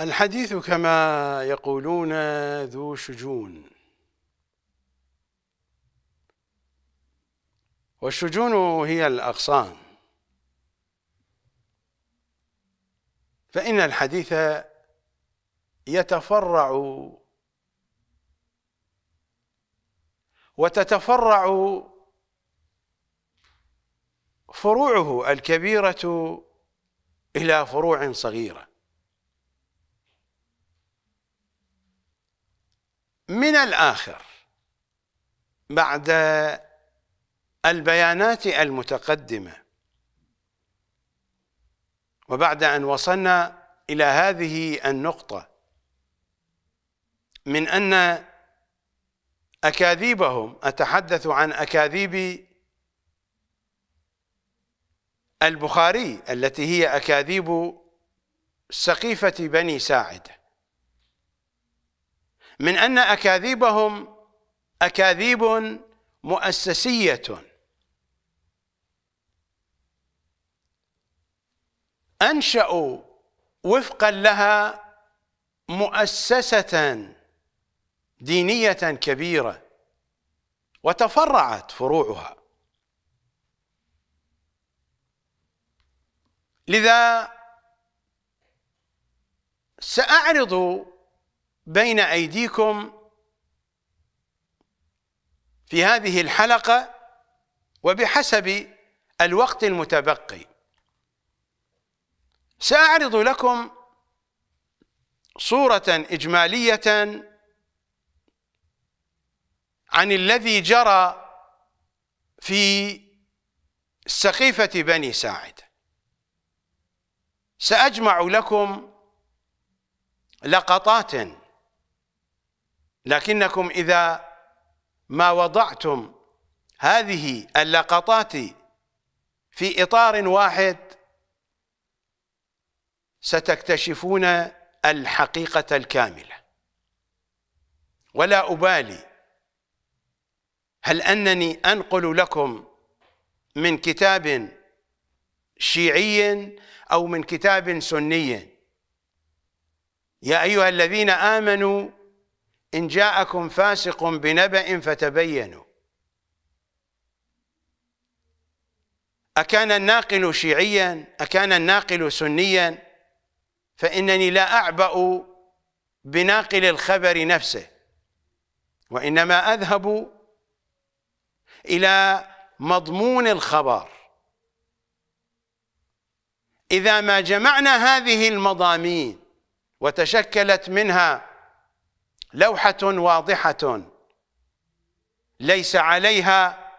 الحديث كما يقولون ذو شجون والشجون هي الأغصان فإن الحديث يتفرع وتتفرع فروعه الكبيرة إلى فروع صغيرة من الآخر بعد البيانات المتقدمة وبعد أن وصلنا إلى هذه النقطة من أن أكاذيبهم أتحدث عن أكاذيب البخاري التي هي أكاذيب سقيفة بني ساعده من أن أكاذيبهم أكاذيب مؤسسية أنشأوا وفقا لها مؤسسة دينية كبيرة وتفرعت فروعها لذا سأعرض بين أيديكم في هذه الحلقة وبحسب الوقت المتبقي سأعرض لكم صورة إجمالية عن الذي جرى في سقيفة بني ساعد سأجمع لكم لقطات لكنكم إذا ما وضعتم هذه اللقطات في إطار واحد ستكتشفون الحقيقة الكاملة ولا أبالي هل أنني أنقل لكم من كتاب شيعي أو من كتاب سني يا أيها الذين آمنوا إن جاءكم فاسق بنبأ فتبينوا أكان الناقل شيعيا أكان الناقل سنيا فإنني لا أعبأ بناقل الخبر نفسه وإنما أذهب إلى مضمون الخبر إذا ما جمعنا هذه المضامين وتشكلت منها لوحة واضحة ليس عليها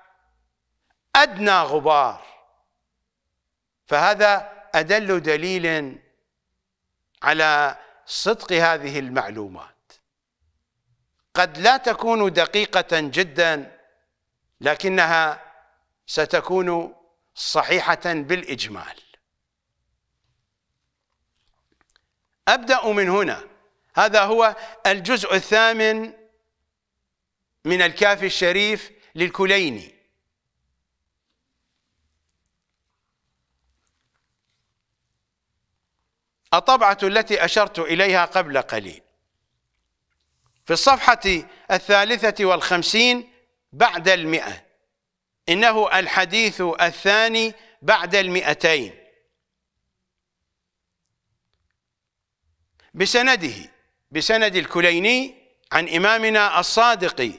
أدنى غبار فهذا أدل دليل على صدق هذه المعلومات قد لا تكون دقيقة جدا لكنها ستكون صحيحة بالإجمال أبدأ من هنا هذا هو الجزء الثامن من الكافي الشريف للكليني الطبعة التي أشرت إليها قبل قليل في الصفحة الثالثة والخمسين بعد المئة إنه الحديث الثاني بعد المئتين بسنده بسند الكليني عن إمامنا الصادق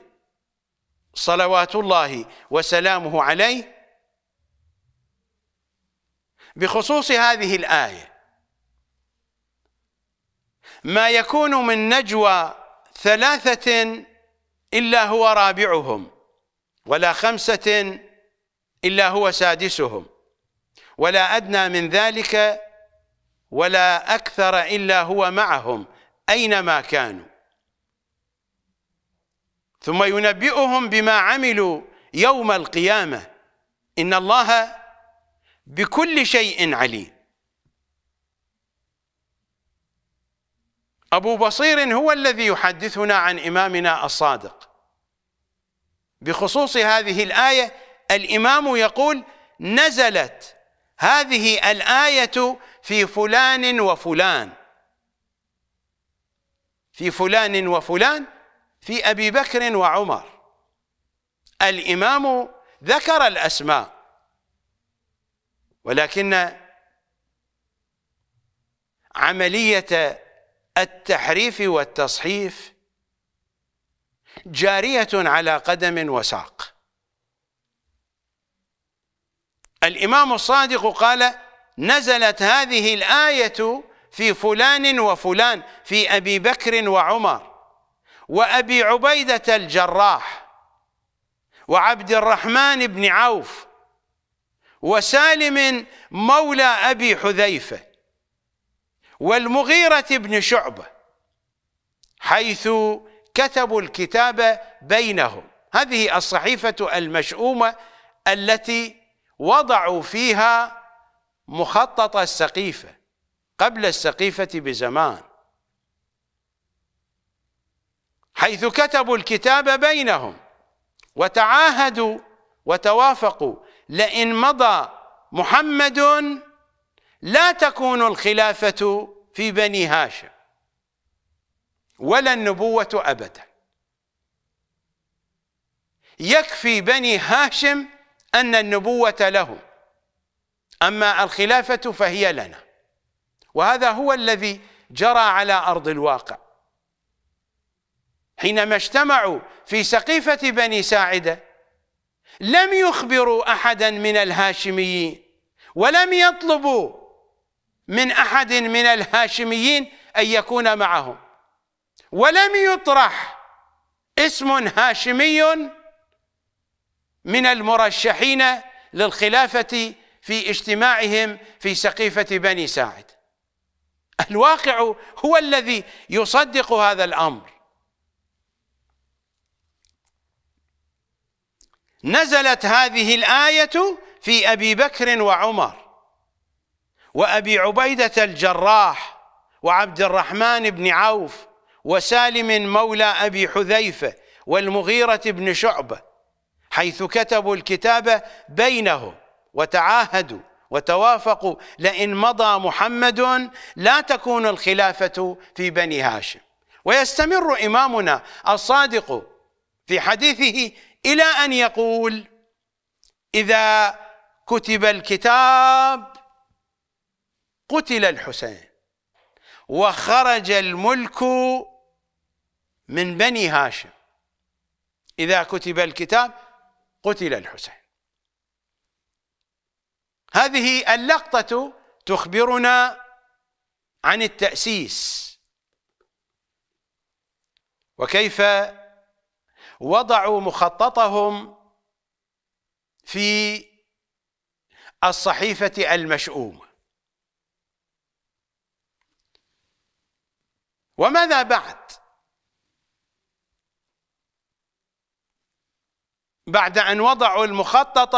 صلوات الله وسلامه عليه بخصوص هذه الآية ما يكون من نجوى ثلاثة إلا هو رابعهم ولا خمسة إلا هو سادسهم ولا أدنى من ذلك ولا أكثر إلا هو معهم أينما كانوا ثم ينبئهم بما عملوا يوم القيامة إن الله بكل شيء عليم أبو بصير هو الذي يحدثنا عن إمامنا الصادق بخصوص هذه الآية الإمام يقول نزلت هذه الآية في فلان وفلان في فلان وفلان في أبي بكر وعمر الإمام ذكر الأسماء ولكن عملية التحريف والتصحيف جارية على قدم وساق الإمام الصادق قال نزلت هذه الآية في فلان وفلان في أبي بكر وعمر وأبي عبيدة الجراح وعبد الرحمن بن عوف وسالم مولى أبي حذيفة والمغيرة بن شعبة حيث كتبوا الكتاب بينهم هذه الصحيفة المشؤومة التي وضعوا فيها مخطط السقيفة قبل السقيفة بزمان حيث كتبوا الكتاب بينهم وتعاهدوا وتوافقوا لئن مضى محمد لا تكون الخلافة في بني هاشم ولا النبوة أبدا يكفي بني هاشم أن النبوة لهم أما الخلافة فهي لنا وهذا هو الذي جرى على أرض الواقع حينما اجتمعوا في سقيفة بني ساعدة لم يخبروا أحدا من الهاشميين ولم يطلبوا من أحد من الهاشميين أن يكون معهم ولم يطرح اسم هاشمي من المرشحين للخلافة في اجتماعهم في سقيفة بني ساعد الواقع هو الذي يصدق هذا الامر نزلت هذه الايه في ابي بكر وعمر وابي عبيده الجراح وعبد الرحمن بن عوف وسالم مولى ابي حذيفه والمغيره بن شعبه حيث كتبوا الكتاب بينهم وتعاهدوا وتوافقوا لئن مضى محمد لا تكون الخلافة في بني هاشم ويستمر إمامنا الصادق في حديثه إلى أن يقول إذا كتب الكتاب قتل الحسين وخرج الملك من بني هاشم إذا كتب الكتاب قتل الحسين هذه اللقطة تخبرنا عن التأسيس وكيف وضعوا مخططهم في الصحيفة المشؤومة وماذا بعد بعد أن وضعوا المخطط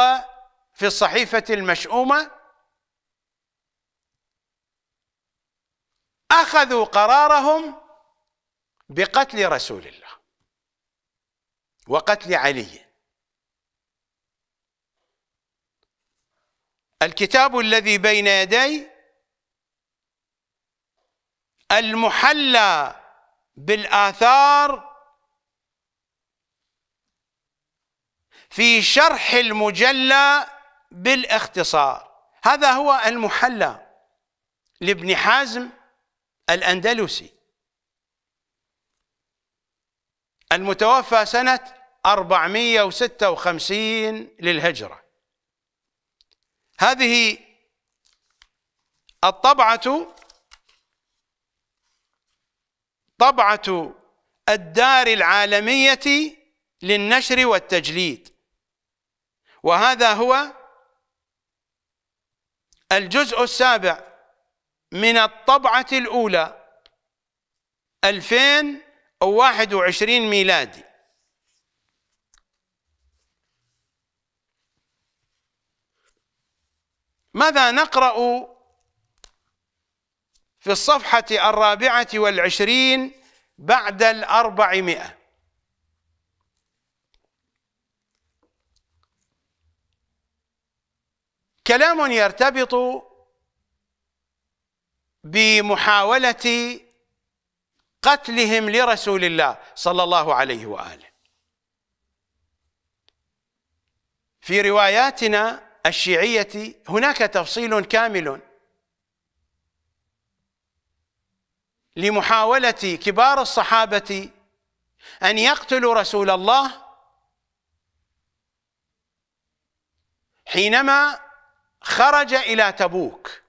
في الصحيفة المشؤومة أخذوا قرارهم بقتل رسول الله وقتل علي الكتاب الذي بين يدي المحلى بالآثار في شرح المجلى بالاختصار هذا هو المحلى لابن حازم الأندلسي المتوفى سنة 456 للهجرة هذه الطبعة طبعة الدار العالمية للنشر والتجليد وهذا هو الجزء السابع من الطبعة الأولى 2021 ميلادي ماذا نقرأ في الصفحة الرابعة والعشرين بعد الأربعمائة كلام يرتبط بمحاولة قتلهم لرسول الله صلى الله عليه وآله في رواياتنا الشيعية هناك تفصيل كامل لمحاولة كبار الصحابة أن يقتلوا رسول الله حينما خرج إلى تبوك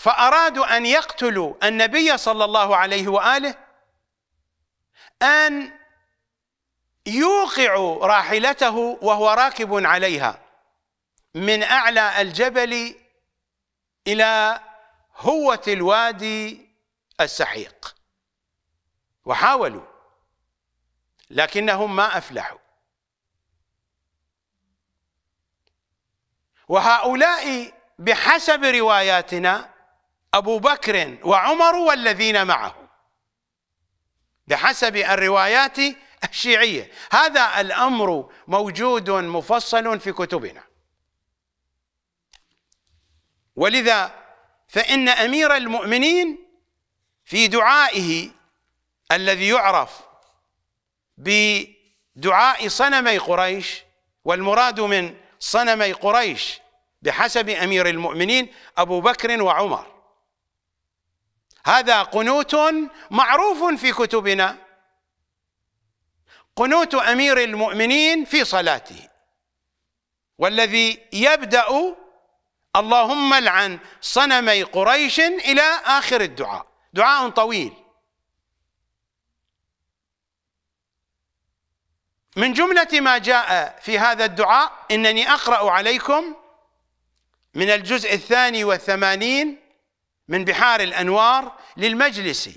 فأرادوا أن يقتلوا النبي صلى الله عليه وآله أن يوقعوا راحلته وهو راكب عليها من أعلى الجبل إلى هوة الوادي السحيق وحاولوا لكنهم ما أفلحوا وهؤلاء بحسب رواياتنا أبو بكر وعمر والذين معه بحسب الروايات الشيعية هذا الأمر موجود مفصل في كتبنا ولذا فإن أمير المؤمنين في دعائه الذي يعرف بدعاء صنمي قريش والمراد من صنمي قريش بحسب امير المؤمنين ابو بكر وعمر هذا قنوت معروف في كتبنا قنوت امير المؤمنين في صلاته والذي يبدا اللهم لعن صنمي قريش الى اخر الدعاء دعاء طويل من جملة ما جاء في هذا الدعاء إنني أقرأ عليكم من الجزء الثاني والثمانين من بحار الأنوار للمجلس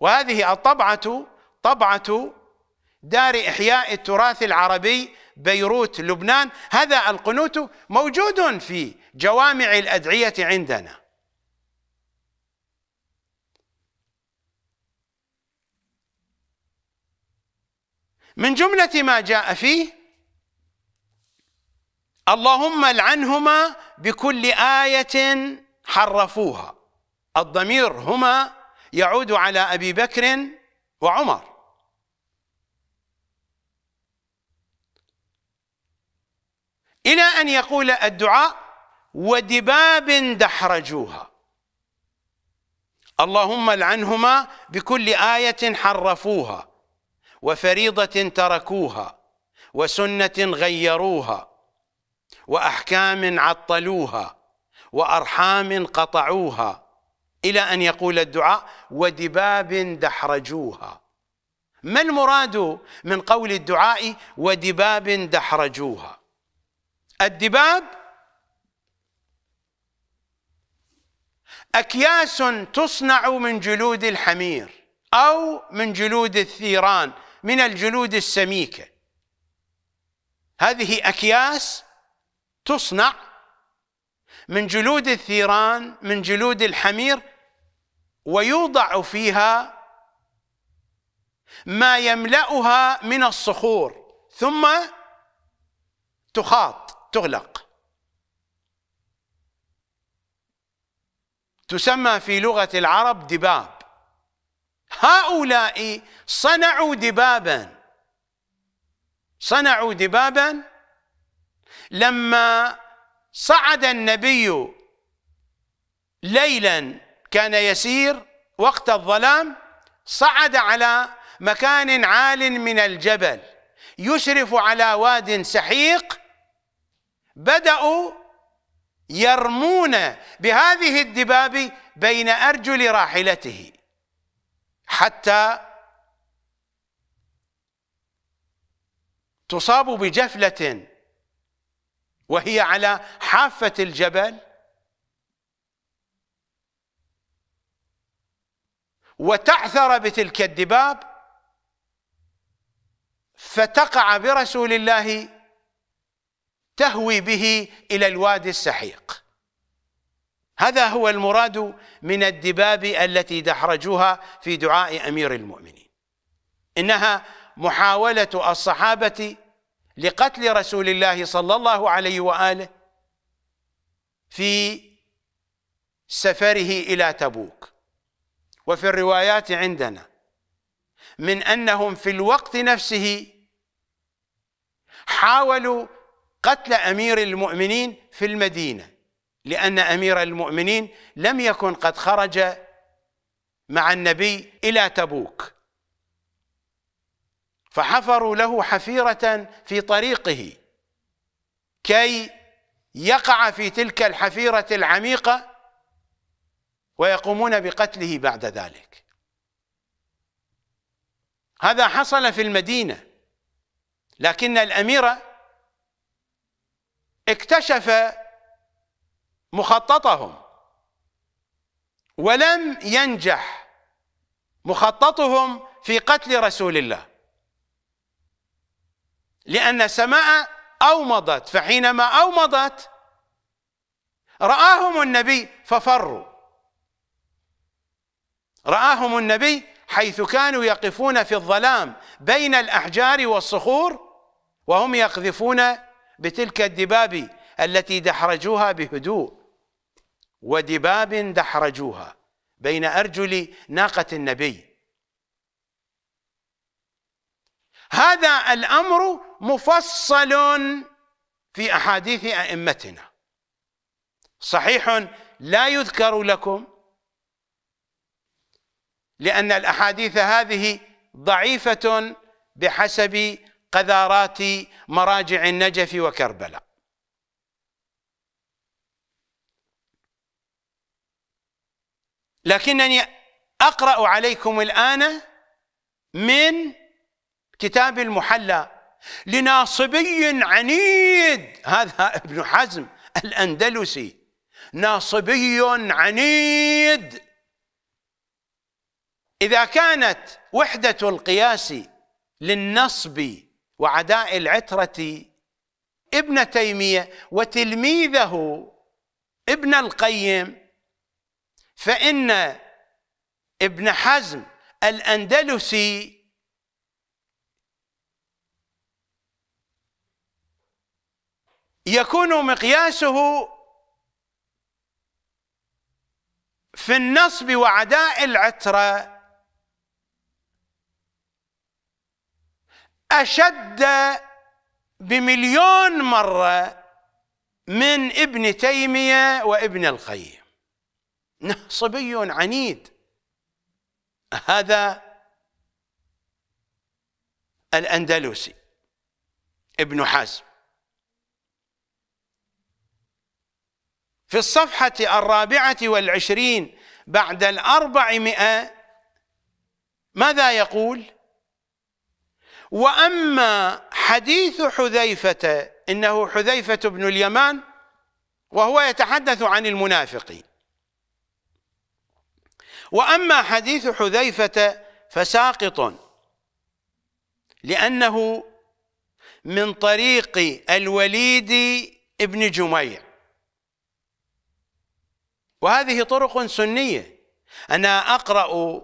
وهذه الطبعة طبعة دار إحياء التراث العربي بيروت لبنان هذا القنوت موجود في جوامع الأدعية عندنا من جملة ما جاء فيه اللهم العنهما بكل آية حرفوها الضمير هما يعود على أبي بكر وعمر إلى أن يقول الدعاء ودباب دحرجوها اللهم العنهما بكل آية حرفوها وفريضة تركوها وسنة غيروها وأحكام عطلوها وأرحام قطعوها إلى أن يقول الدعاء ودباب دحرجوها ما المراد من قول الدعاء ودباب دحرجوها الدباب أكياس تصنع من جلود الحمير أو من جلود الثيران من الجلود السميكة هذه أكياس تصنع من جلود الثيران من جلود الحمير ويوضع فيها ما يملأها من الصخور ثم تخاط تغلق تسمى في لغة العرب دباب هؤلاء صنعوا دبابا صنعوا دبابا لما صعد النبي ليلا كان يسير وقت الظلام صعد على مكان عال من الجبل يشرف على واد سحيق بدأوا يرمون بهذه الدباب بين أرجل راحلته حتى تصاب بجفلة وهي على حافة الجبل وتعثر بتلك الدباب فتقع برسول الله تهوي به إلى الوادي السحيق هذا هو المراد من الدباب التي دحرجوها في دعاء أمير المؤمنين إنها محاولة الصحابة لقتل رسول الله صلى الله عليه وآله في سفره إلى تبوك وفي الروايات عندنا من أنهم في الوقت نفسه حاولوا قتل أمير المؤمنين في المدينة لأن أمير المؤمنين لم يكن قد خرج مع النبي إلى تبوك فحفروا له حفيرة في طريقه كي يقع في تلك الحفيرة العميقة ويقومون بقتله بعد ذلك هذا حصل في المدينة لكن الأمير اكتشف مخططهم ولم ينجح مخططهم في قتل رسول الله لأن السماء أومضت فحينما أومضت رآهم النبي ففروا رآهم النبي حيث كانوا يقفون في الظلام بين الأحجار والصخور وهم يقذفون بتلك الدباب التي دحرجوها بهدوء ودباب دحرجوها بين أرجل ناقة النبي هذا الأمر مفصل في أحاديث أئمتنا صحيح لا يذكر لكم لأن الأحاديث هذه ضعيفة بحسب قذارات مراجع النجف وكربلاء لكنني أقرأ عليكم الآن من كتاب المحلى لناصبي عنيد هذا ابن حزم الأندلسي ناصبي عنيد إذا كانت وحدة القياس للنصب وعداء العترة ابن تيمية وتلميذه ابن القيم فإن ابن حزم الأندلسي يكون مقياسه في النصب وعداء العترة أشد بمليون مرة من ابن تيمية وابن القيم صبي عنيد هذا الأندلسي ابن حزم في الصفحة الرابعة والعشرين بعد الأربعمائة ماذا يقول وأما حديث حذيفة إنه حذيفة بن اليمان وهو يتحدث عن المنافقين وأما حديث حذيفة فساقط لأنه من طريق الوليد ابن جميع وهذه طرق سنية أنا أقرأ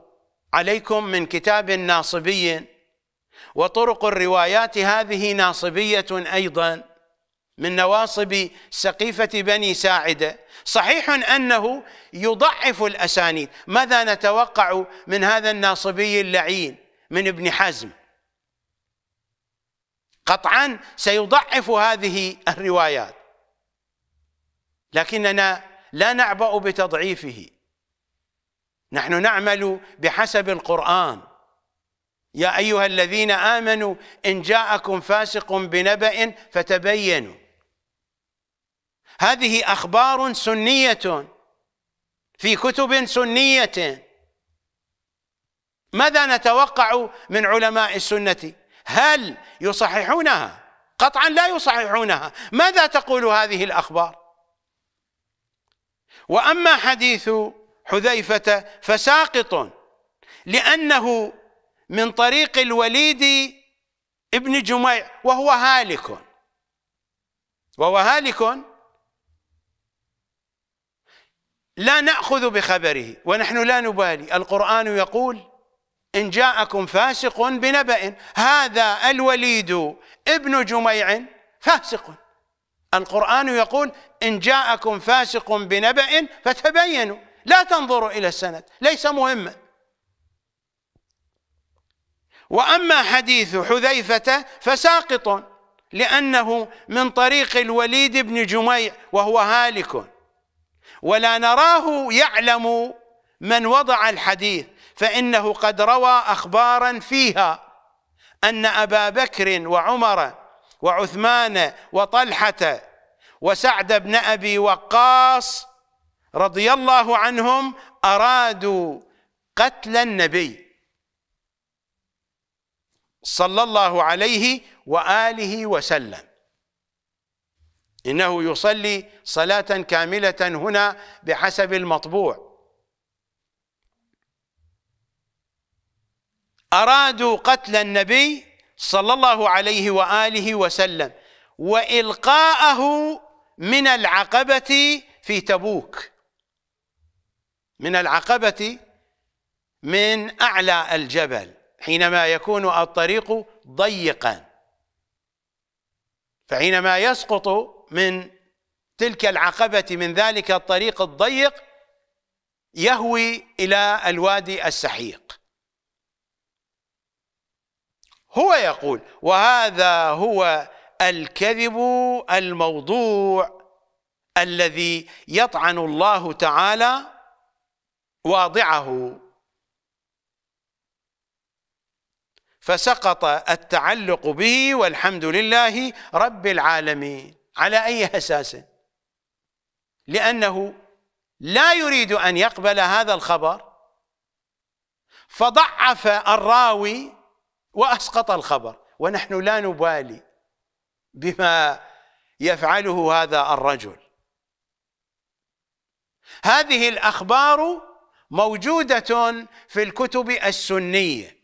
عليكم من كتاب ناصبي وطرق الروايات هذه ناصبية أيضاً من نواصب سقيفة بني ساعدة صحيح أنه يضعف الأسانيد ماذا نتوقع من هذا الناصبي اللعين من ابن حزم قطعا سيضعف هذه الروايات لكننا لا نعبأ بتضعيفه نحن نعمل بحسب القرآن يا أيها الذين آمنوا إن جاءكم فاسق بنبأ فتبينوا هذه أخبار سنية في كتب سنية ماذا نتوقع من علماء السنة هل يصححونها قطعا لا يصححونها ماذا تقول هذه الأخبار وأما حديث حذيفة فساقط لأنه من طريق الوليد ابن جميع وهو هالك وهو هالك لا نأخذ بخبره ونحن لا نبالي القرآن يقول إن جاءكم فاسق بنبأ هذا الوليد ابن جميع فاسق القرآن يقول إن جاءكم فاسق بنبأ فتبينوا لا تنظروا إلى السند ليس مهما وأما حديث حذيفة فساقط لأنه من طريق الوليد بن جميع وهو هالك ولا نراه يعلم من وضع الحديث فإنه قد روى أخبارا فيها أن أبا بكر وعمر وعثمان وطلحة وسعد بن أبي وقاص رضي الله عنهم أرادوا قتل النبي صلى الله عليه وآله وسلم إنه يصلي صلاة كاملة هنا بحسب المطبوع أرادوا قتل النبي صلى الله عليه وآله وسلم وإلقاءه من العقبة في تبوك من العقبة من أعلى الجبل حينما يكون الطريق ضيقا فحينما يسقط من تلك العقبة من ذلك الطريق الضيق يهوي إلى الوادي السحيق هو يقول وهذا هو الكذب الموضوع الذي يطعن الله تعالى واضعه فسقط التعلق به والحمد لله رب العالمين على أي أساس لأنه لا يريد أن يقبل هذا الخبر فضعف الراوي وأسقط الخبر ونحن لا نبالي بما يفعله هذا الرجل هذه الأخبار موجودة في الكتب السنية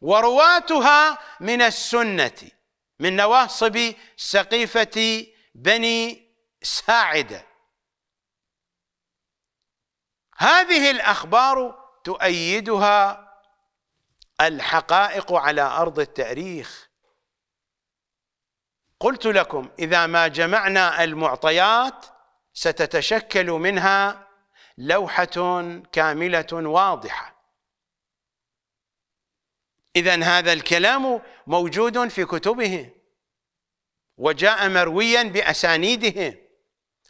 ورواتها من السنة من نواصب سقيفة بني ساعدة هذه الأخبار تؤيدها الحقائق على أرض التاريخ قلت لكم إذا ما جمعنا المعطيات ستتشكل منها لوحة كاملة واضحة إذا هذا الكلام موجود في كتبهم وجاء مرويا بأسانيدهم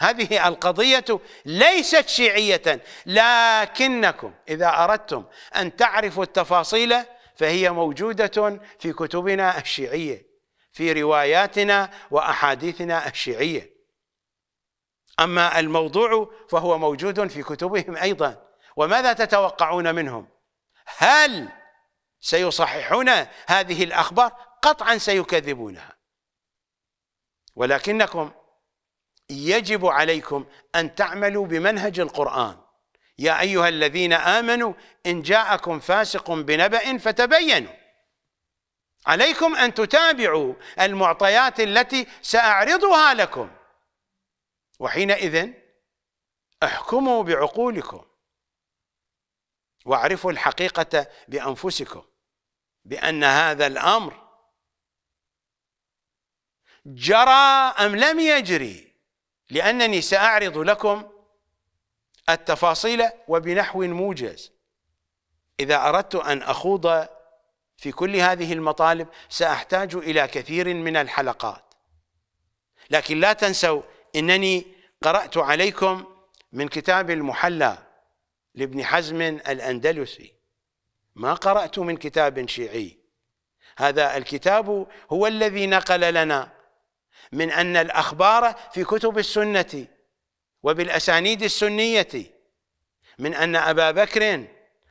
هذه القضية ليست شيعية لكنكم إذا أردتم أن تعرفوا التفاصيل فهي موجودة في كتبنا الشيعية في رواياتنا وأحاديثنا الشيعية أما الموضوع فهو موجود في كتبهم أيضا وماذا تتوقعون منهم؟ هل سيصححون هذه الأخبار قطعا سيكذبونها ولكنكم يجب عليكم أن تعملوا بمنهج القرآن يا أيها الذين آمنوا إن جاءكم فاسق بنبأ فتبينوا عليكم أن تتابعوا المعطيات التي سأعرضها لكم وحينئذ احكموا بعقولكم واعرفوا الحقيقة بأنفسكم بأن هذا الأمر جرى أم لم يجري لأنني سأعرض لكم التفاصيل وبنحو موجز إذا أردت أن أخوض في كل هذه المطالب سأحتاج إلى كثير من الحلقات لكن لا تنسوا إنني قرأت عليكم من كتاب المحلى لابن حزم الأندلسي ما قرأت من كتاب شيعي هذا الكتاب هو الذي نقل لنا من أن الأخبار في كتب السنة وبالأسانيد السنية من أن أبا بكر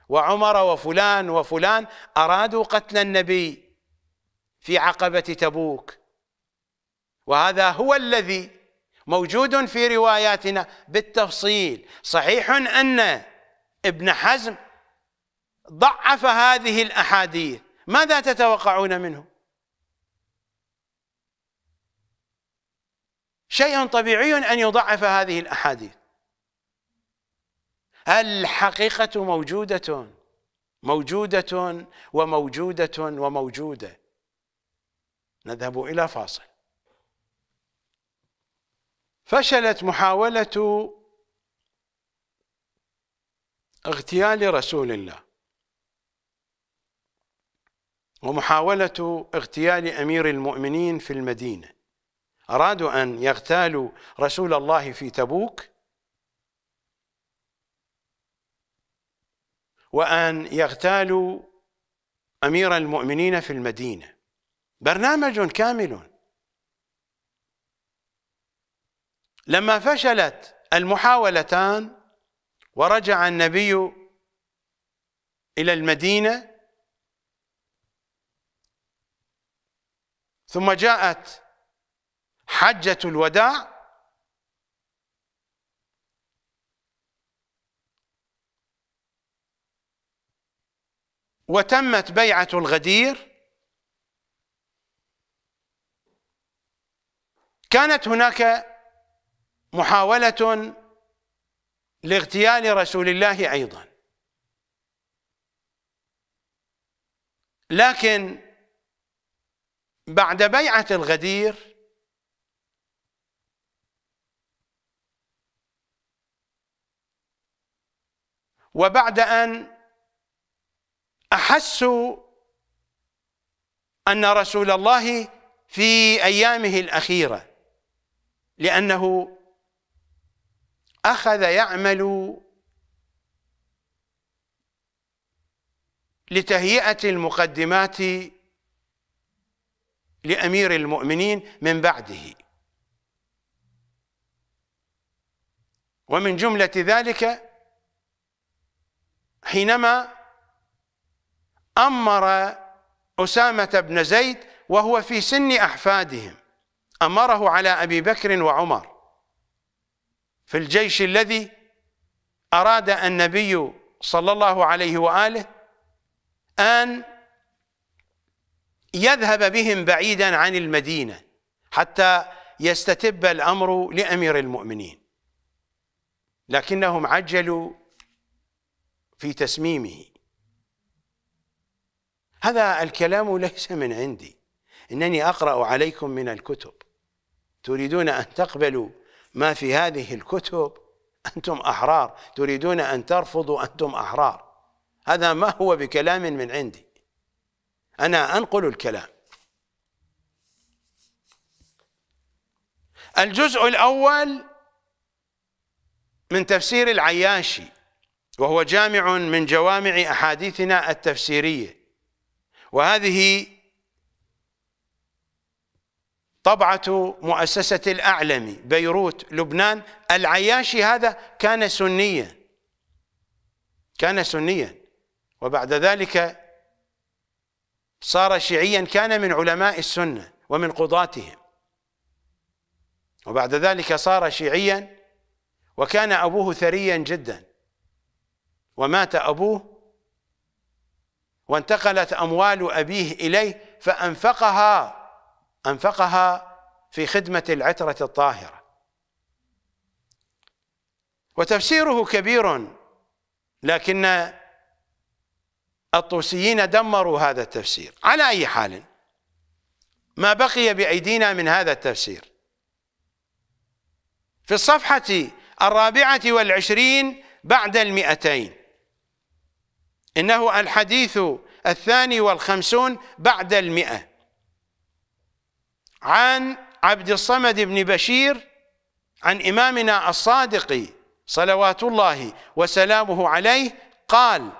وعمر وفلان وفلان أرادوا قتل النبي في عقبة تبوك وهذا هو الذي موجود في رواياتنا بالتفصيل صحيح أن ابن حزم ضعف هذه الأحاديث ماذا تتوقعون منه شيء طبيعي أن يضعف هذه الأحاديث الحقيقة موجودة موجودة وموجودة وموجودة نذهب إلى فاصل فشلت محاولة اغتيال رسول الله ومحاولة اغتيال أمير المؤمنين في المدينة أرادوا أن يغتالوا رسول الله في تبوك وأن يغتالوا أمير المؤمنين في المدينة برنامج كامل لما فشلت المحاولتان ورجع النبي إلى المدينة ثم جاءت حجة الوداع وتمت بيعة الغدير كانت هناك محاولة لاغتيال رسول الله أيضا لكن بعد بيعة الغدير وبعد أن أحسوا أن رسول الله في أيامه الأخيرة لأنه أخذ يعمل لتهيئة المقدمات لأمير المؤمنين من بعده ومن جملة ذلك حينما أمر أسامة بن زيد وهو في سن أحفادهم أمره على أبي بكر وعمر في الجيش الذي أراد النبي صلى الله عليه وآله أن يذهب بهم بعيدا عن المدينة حتى يستتب الأمر لأمير المؤمنين لكنهم عجلوا في تسميمه هذا الكلام ليس من عندي إنني أقرأ عليكم من الكتب تريدون أن تقبلوا ما في هذه الكتب أنتم أحرار تريدون أن ترفضوا أنتم أحرار هذا ما هو بكلام من عندي أنا أنقل الكلام الجزء الأول من تفسير العياشي وهو جامع من جوامع أحاديثنا التفسيرية وهذه طبعة مؤسسة الأعلم بيروت لبنان العياشي هذا كان سنيا كان سنيا وبعد ذلك صار شيعيا كان من علماء السنة ومن قضاتهم وبعد ذلك صار شيعيا وكان أبوه ثريا جدا ومات أبوه وانتقلت أموال أبيه إليه فأنفقها أنفقها في خدمة العترة الطاهرة وتفسيره كبير لكن الطوسيين دمروا هذا التفسير على أي حال ما بقي بأيدينا من هذا التفسير في الصفحة الرابعة والعشرين بعد المئتين إنه الحديث الثاني والخمسون بعد المئة عن عبد الصمد بن بشير عن إمامنا الصادق صلوات الله وسلامه عليه قال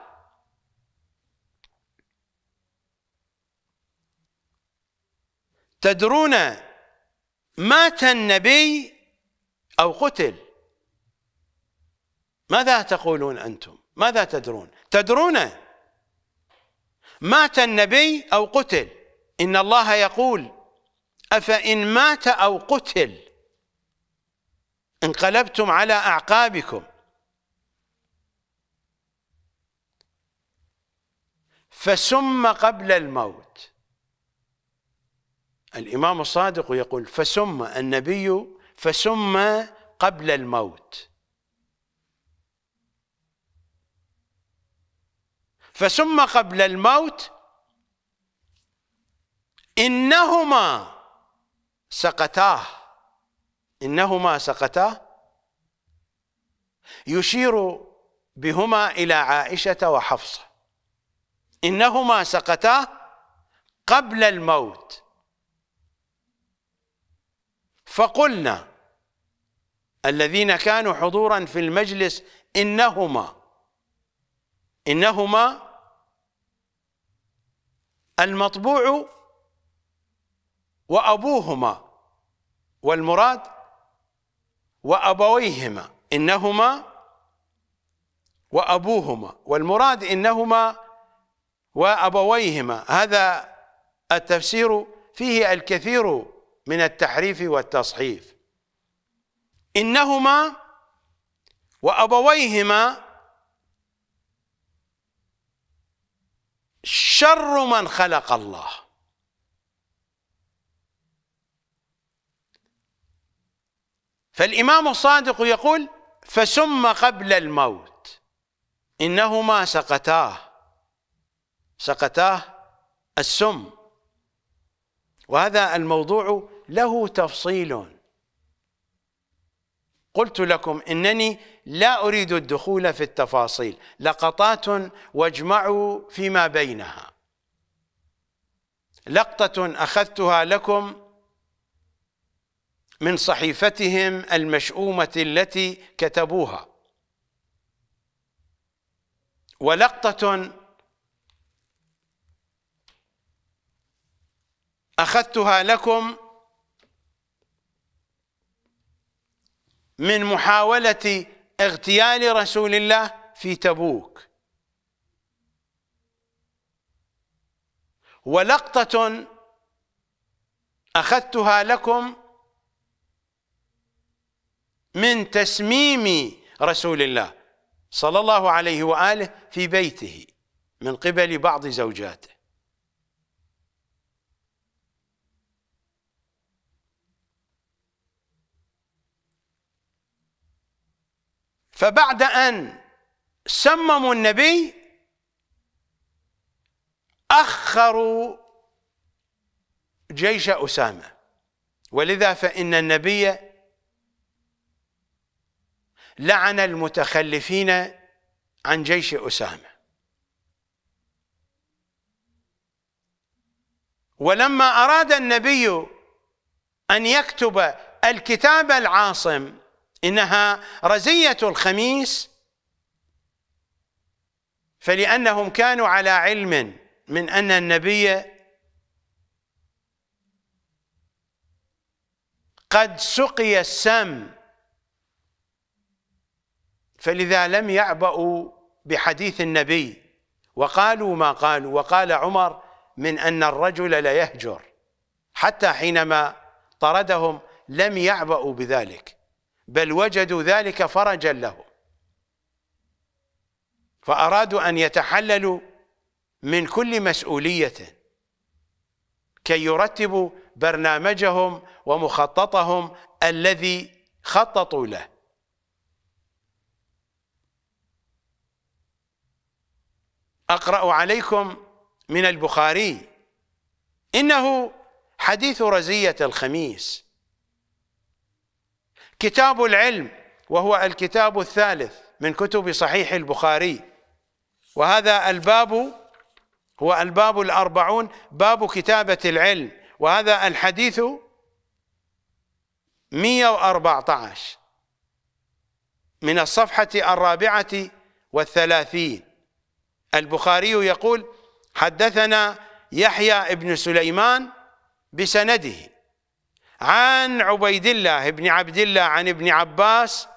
تدرون مات النبي أو قتل ماذا تقولون أنتم ماذا تدرون تدرون مات النبي أو قتل إن الله يقول أفإن مات أو قتل انقلبتم على أعقابكم فسم قبل الموت الإمام الصادق يقول فسم النبي فسم قبل الموت فسم قبل الموت إنهما سقطاه إنهما سقطاه يشير بهما إلى عائشة وحفصة إنهما سقطاه قبل الموت فقلنا الذين كانوا حضورا في المجلس إنهما إنهما المطبوع وأبوهما والمراد وأبويهما إنهما وأبوهما والمراد إنهما وأبويهما هذا التفسير فيه الكثير من التحريف والتصحيف إنهما وأبويهما شر من خلق الله فالإمام الصادق يقول فسم قبل الموت إنهما سقتاه سقتاه السم وهذا الموضوع له تفصيل قلت لكم إنني لا أريد الدخول في التفاصيل لقطات واجمعوا فيما بينها لقطة أخذتها لكم من صحيفتهم المشؤومة التي كتبوها ولقطة أخذتها لكم من محاولة اغتيال رسول الله في تبوك ولقطة أخذتها لكم من تسميم رسول الله صلى الله عليه وآله في بيته من قبل بعض زوجاته فبعد أن سمموا النبي أخروا جيش أسامة ولذا فإن النبي لعن المتخلفين عن جيش أسامة ولما أراد النبي أن يكتب الكتاب العاصم إنها رزية الخميس فلأنهم كانوا على علم من أن النبي قد سقي السم فلذا لم يعبأوا بحديث النبي وقالوا ما قالوا وقال عمر من أن الرجل لا يهجر حتى حينما طردهم لم يعبأوا بذلك بل وجدوا ذلك فرجا له فأرادوا أن يتحللوا من كل مسؤولية كي يرتبوا برنامجهم ومخططهم الذي خططوا له أقرأ عليكم من البخاري إنه حديث رزية الخميس كتاب العلم وهو الكتاب الثالث من كتب صحيح البخاري وهذا الباب هو الباب الأربعون باب كتابة العلم وهذا الحديث 114 من الصفحة الرابعة والثلاثين البخاري يقول حدثنا يحيى بن سليمان بسنده عن عبيد الله بن عبد الله عن ابن عباس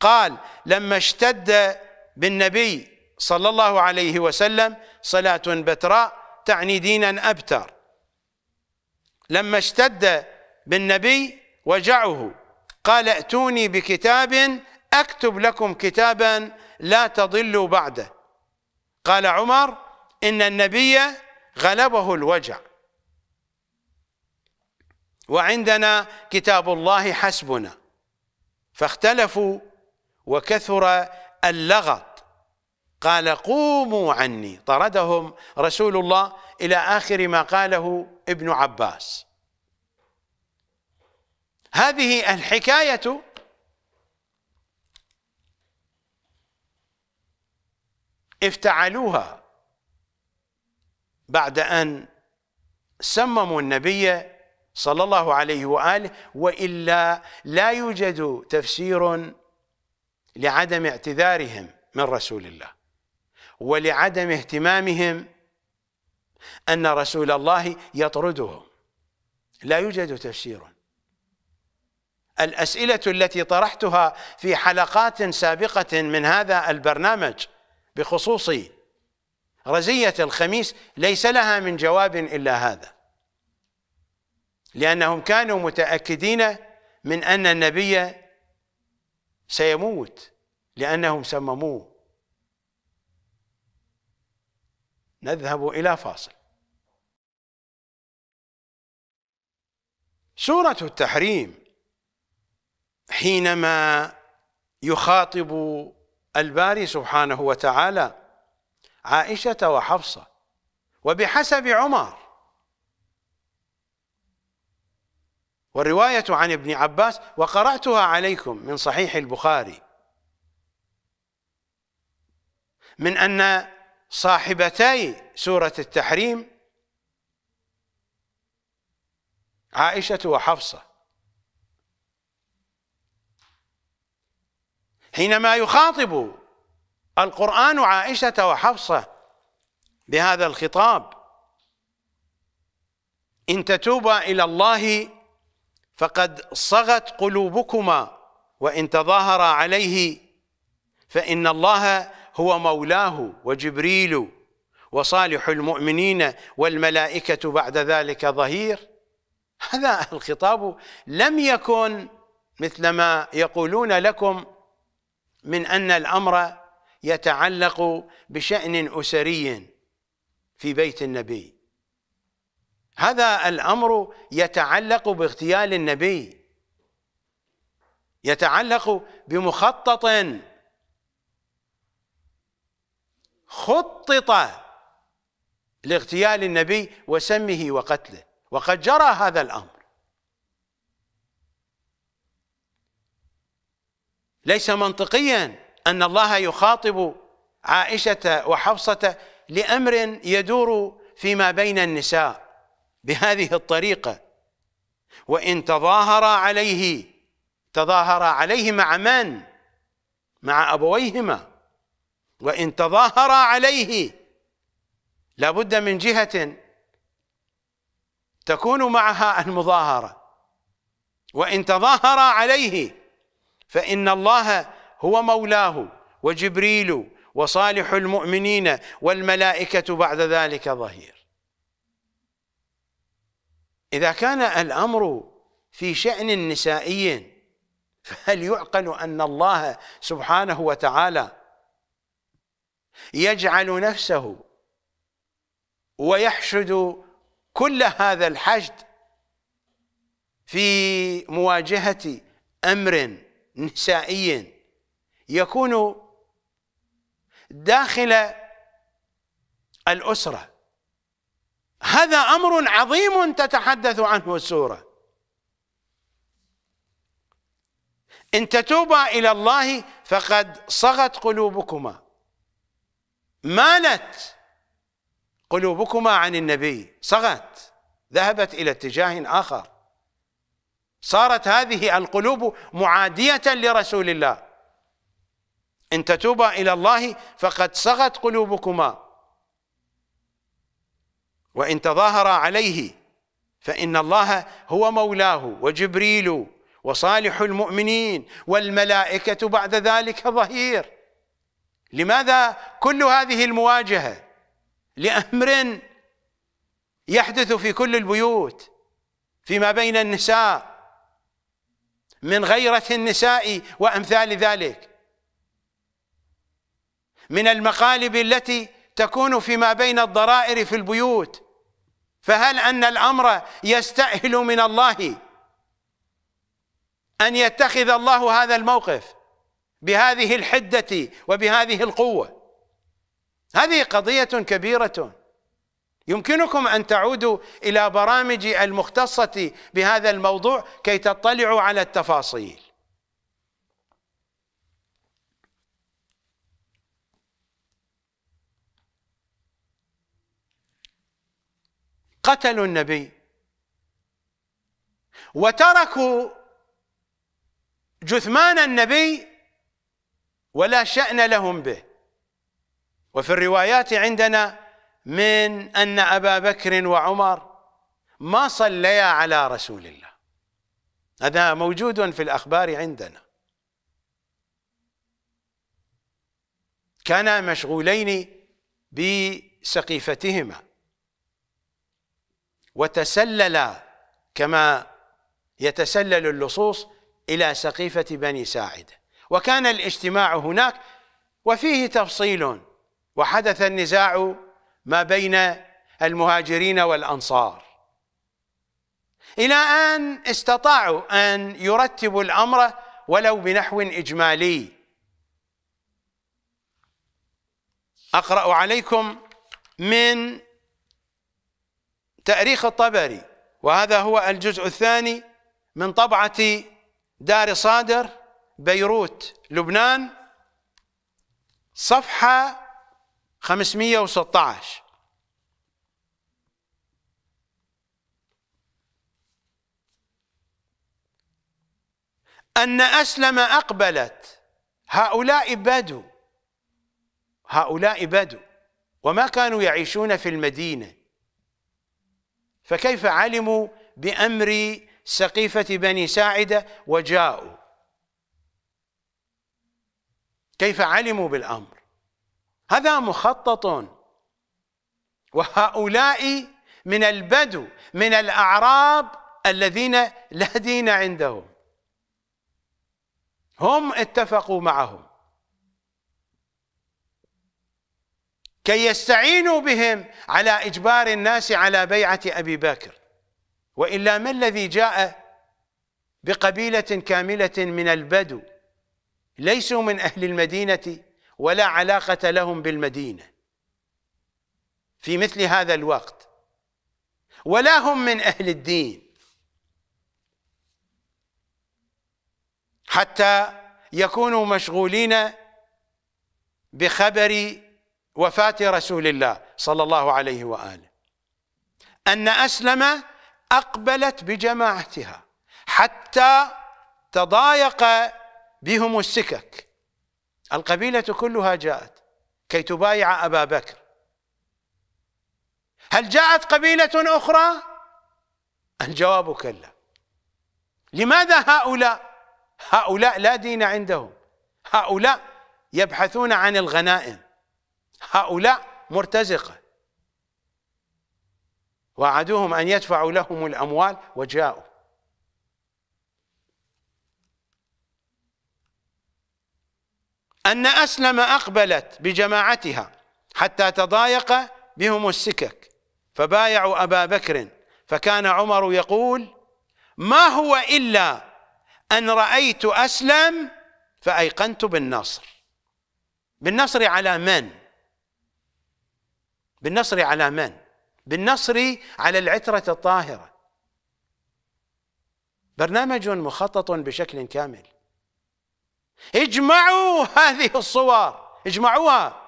قال لما اشتد بالنبي صلى الله عليه وسلم صلاة بتراء تعني دينا أبتر لما اشتد بالنبي وجعه قال ائتوني بكتاب أكتب لكم كتابا لا تضلوا بعده قال عمر إن النبي غلبه الوجع وعندنا كتاب الله حسبنا فاختلفوا وكثر اللغط قال قوموا عني طردهم رسول الله إلى آخر ما قاله ابن عباس هذه الحكاية افتعلوها بعد أن سمموا النبي صلى الله عليه وآله وإلا لا يوجد تفسير لعدم اعتذارهم من رسول الله ولعدم اهتمامهم أن رسول الله يطردهم لا يوجد تفسير الأسئلة التي طرحتها في حلقات سابقة من هذا البرنامج بخصوص رزية الخميس ليس لها من جواب إلا هذا لأنهم كانوا متأكدين من أن النبي سيموت لأنهم سمموه نذهب إلى فاصل سورة التحريم حينما يخاطب الباري سبحانه وتعالى عائشة وحفصة وبحسب عمر والرواية عن ابن عباس وقرأتها عليكم من صحيح البخاري من أن صاحبتي سورة التحريم عائشة وحفصة حينما يخاطب القرآن عائشة وحفصة بهذا الخطاب إن تتوبا إلى الله فقد صغت قلوبكما وان تظاهرا عليه فان الله هو مولاه وجبريل وصالح المؤمنين والملائكه بعد ذلك ظهير هذا الخطاب لم يكن مثل ما يقولون لكم من ان الامر يتعلق بشان اسري في بيت النبي هذا الأمر يتعلق باغتيال النبي يتعلق بمخطط خطط لاغتيال النبي وسمه وقتله وقد جرى هذا الأمر ليس منطقيا أن الله يخاطب عائشة وحفصة لأمر يدور فيما بين النساء بهذه الطريقة وإن تظاهرا عليه تظاهرا عليه مع من؟ مع أبويهما وإن تظاهرا عليه لابد من جهة تكون معها المظاهرة وإن تظاهرا عليه فإن الله هو مولاه وجبريل وصالح المؤمنين والملائكة بعد ذلك ظهير إذا كان الأمر في شأن نسائي فهل يعقل أن الله سبحانه وتعالى يجعل نفسه ويحشد كل هذا الحشد في مواجهة أمر نسائي يكون داخل الأسرة هذا أمر عظيم تتحدث عنه السورة إن تتوبا إلى الله فقد صغت قلوبكما مالت قلوبكما عن النبي صغت ذهبت إلى اتجاه آخر صارت هذه القلوب معادية لرسول الله إن تتوبا إلى الله فقد صغت قلوبكما وإن تظاهر عليه فإن الله هو مولاه وجبريل وصالح المؤمنين والملائكة بعد ذلك ظهير لماذا كل هذه المواجهة لأمر يحدث في كل البيوت فيما بين النساء من غيرة النساء وأمثال ذلك من المقالب التي تكون فيما بين الضرائر في البيوت فهل أن الأمر يستأهل من الله أن يتخذ الله هذا الموقف بهذه الحدة وبهذه القوة هذه قضية كبيرة يمكنكم أن تعودوا إلى برامج المختصة بهذا الموضوع كي تطلعوا على التفاصيل قتلوا النبي وتركوا جثمان النبي ولا شأن لهم به وفي الروايات عندنا من أن أبا بكر وعمر ما صليا على رسول الله هذا موجود في الأخبار عندنا كانا مشغولين بسقيفتهما وتسلل كما يتسلل اللصوص إلى سقيفة بني ساعدة وكان الاجتماع هناك وفيه تفصيل وحدث النزاع ما بين المهاجرين والأنصار إلى أن استطاعوا أن يرتبوا الأمر ولو بنحو إجمالي أقرأ عليكم من تأريخ الطبري وهذا هو الجزء الثاني من طبعة دار صادر بيروت لبنان صفحة 516 أن أسلم أقبلت هؤلاء بدو هؤلاء بدو وما كانوا يعيشون في المدينة فكيف علموا بأمر سقيفة بني ساعدة وجاءوا كيف علموا بالأمر هذا مخطط وهؤلاء من البدو من الأعراب الذين لا دين عندهم هم اتفقوا معهم كي يستعينوا بهم على إجبار الناس على بيعة أبي بكر وإلا ما الذي جاء بقبيلة كاملة من البدو ليسوا من أهل المدينة ولا علاقة لهم بالمدينة في مثل هذا الوقت ولا هم من أهل الدين حتى يكونوا مشغولين بخبر وفاة رسول الله صلى الله عليه وآله أن أسلم أقبلت بجماعتها حتى تضايق بهم السكك القبيلة كلها جاءت كي تبايع أبا بكر هل جاءت قبيلة أخرى؟ الجواب كلا لماذا هؤلاء؟ هؤلاء لا دين عندهم هؤلاء يبحثون عن الغنائم هؤلاء مرتزقة وعدوهم أن يدفعوا لهم الأموال وجاءوا أن أسلم أقبلت بجماعتها حتى تضايق بهم السكك فبايعوا أبا بكر فكان عمر يقول ما هو إلا أن رأيت أسلم فأيقنت بالنصر بالنصر على من؟ بالنصر على من بالنصر على العترة الطاهرة برنامج مخطط بشكل كامل اجمعوا هذه الصور اجمعوها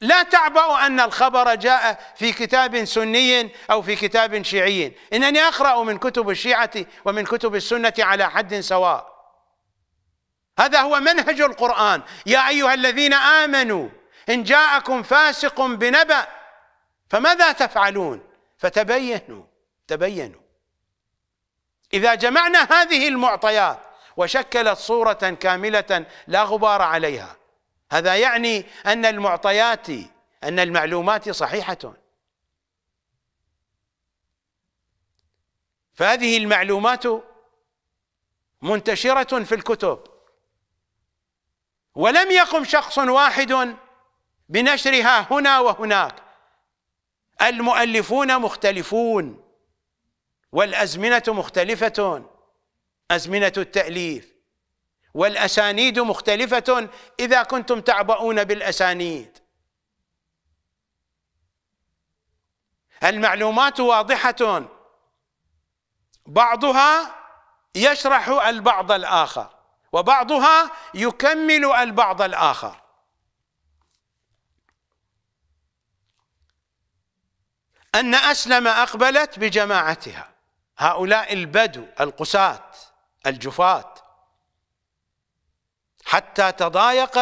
لا تعبأوا أن الخبر جاء في كتاب سني أو في كتاب شيعي إنني أقرأ من كتب الشيعة ومن كتب السنة على حد سواء هذا هو منهج القرآن يا أيها الذين آمنوا إن جاءكم فاسق بنبأ فماذا تفعلون فتبينوا تبينوا إذا جمعنا هذه المعطيات وشكلت صورة كاملة لا غبار عليها هذا يعني أن المعطيات أن المعلومات صحيحة فهذه المعلومات منتشرة في الكتب ولم يقم شخص واحد بنشرها هنا وهناك المؤلفون مختلفون والأزمنة مختلفة أزمنة التأليف والأسانيد مختلفة إذا كنتم تعبؤون بالأسانيد المعلومات واضحة بعضها يشرح البعض الآخر وبعضها يكمل البعض الآخر أن أسلم أقبلت بجماعتها هؤلاء البدو القساة الجفاة حتى تضايق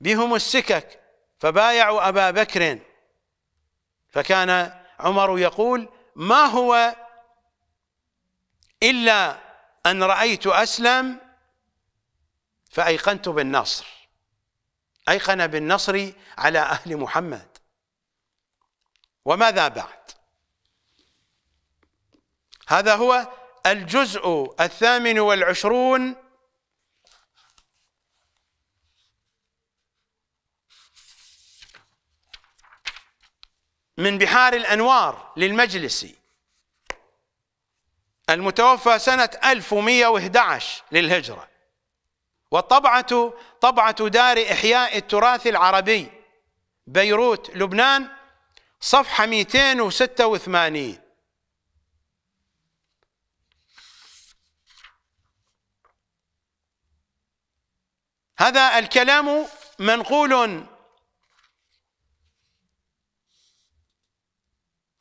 بهم السكك فبايعوا أبا بكر فكان عمر يقول ما هو إلا أن رأيت أسلم فأيقنت بالنصر أيقن بالنصر على أهل محمد وماذا بعد هذا هو الجزء الثامن والعشرون من بحار الأنوار للمجلسي المتوفى سنة 1111 للهجرة والطبعة طبعة دار إحياء التراث العربي بيروت لبنان صفحة 286 هذا الكلام منقول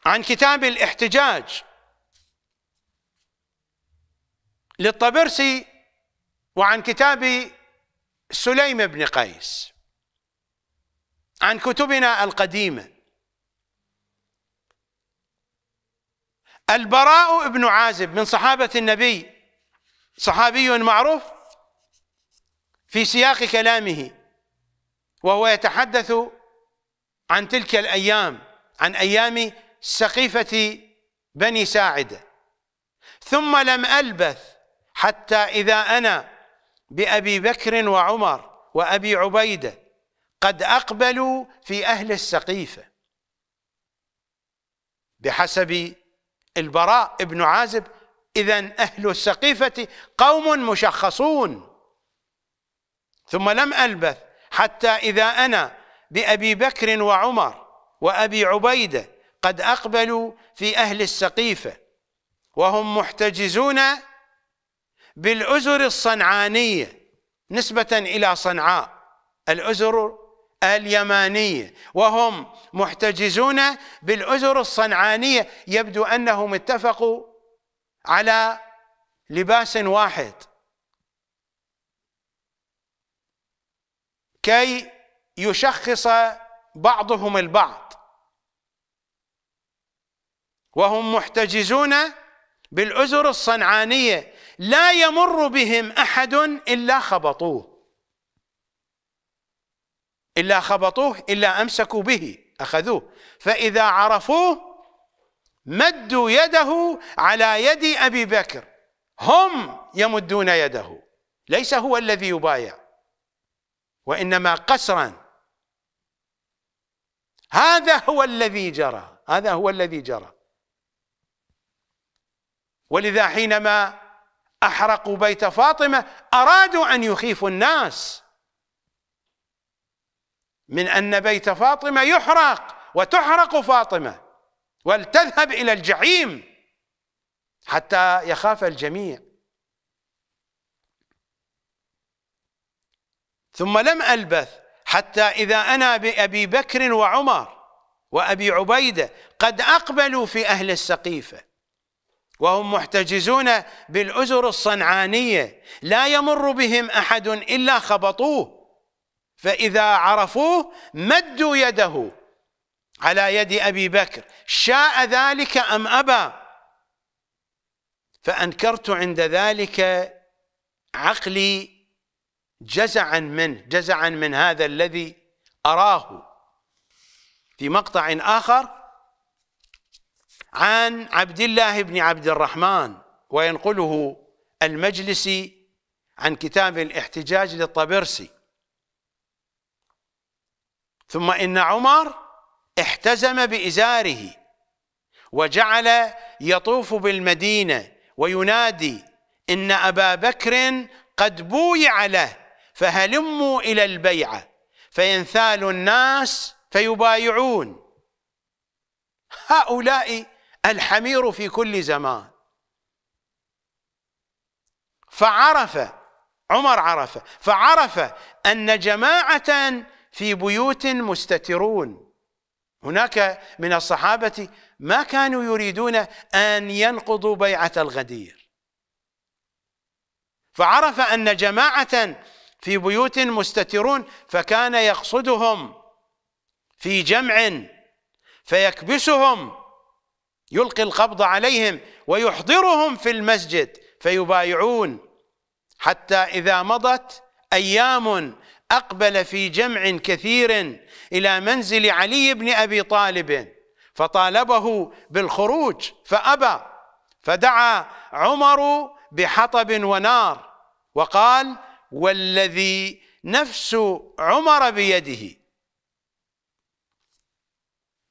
عن كتاب الاحتجاج للطبرسي وعن كتاب سليم بن قيس عن كتبنا القديمه البراء بن عازب من صحابة النبي صحابي معروف في سياق كلامه وهو يتحدث عن تلك الأيام عن أيام سقيفة بني ساعدة ثم لم ألبث حتى إذا أنا بأبي بكر وعمر وأبي عبيدة قد أقبلوا في أهل السقيفة بحسب البراء ابن عازب إذا أهل السقيفة قوم مشخصون ثم لم ألبث حتى إذا أنا بأبي بكر وعمر وأبي عبيدة قد أقبلوا في أهل السقيفة وهم محتجزون بالأزر الصنعانية نسبة إلى صنعاء الأزر اليمانية وهم محتجزون بالأزر الصنعانية يبدو أنهم اتفقوا على لباس واحد كي يشخص بعضهم البعض وهم محتجزون بالأزر الصنعانية لا يمر بهم أحد إلا خبطوه إلا خبطوه إلا أمسكوا به أخذوه فإذا عرفوه مدوا يده على يد أبي بكر هم يمدون يده ليس هو الذي يبايع وإنما قسرا هذا هو الذي جرى هذا هو الذي جرى ولذا حينما أحرقوا بيت فاطمة أرادوا أن يخيفوا الناس من أن بيت فاطمة يحرق وتحرق فاطمة ولتذهب إلى الجحيم حتى يخاف الجميع ثم لم ألبث حتى إذا أنا بأبي بكر وعمر وأبي عبيدة قد أقبلوا في أهل السقيفة وهم محتجزون بالأزر الصنعانية لا يمر بهم أحد إلا خبطوه فإذا عرفوه مدوا يده على يد أبي بكر شاء ذلك أم أبى فأنكرت عند ذلك عقلي جزعا منه جزعا من هذا الذي أراه في مقطع آخر عن عبد الله بن عبد الرحمن وينقله المجلسي عن كتاب الاحتجاج للطبرسي ثم إن عمر احتزم بإزاره وجعل يطوف بالمدينة وينادي إن أبا بكر قد بويع له فهلموا إلى البيعة فينثال الناس فيبايعون هؤلاء الحمير في كل زمان فعرف عمر عرف فعرف أن جماعة في بيوت مستترون هناك من الصحابة ما كانوا يريدون أن ينقضوا بيعة الغدير فعرف أن جماعة في بيوت مستترون فكان يقصدهم في جمع فيكبسهم يلقي القبض عليهم ويحضرهم في المسجد فيبايعون حتى إذا مضت أيام أقبل في جمع كثير إلى منزل علي بن أبي طالب فطالبه بالخروج فأبى فدعا عمر بحطب ونار وقال والذي نفس عمر بيده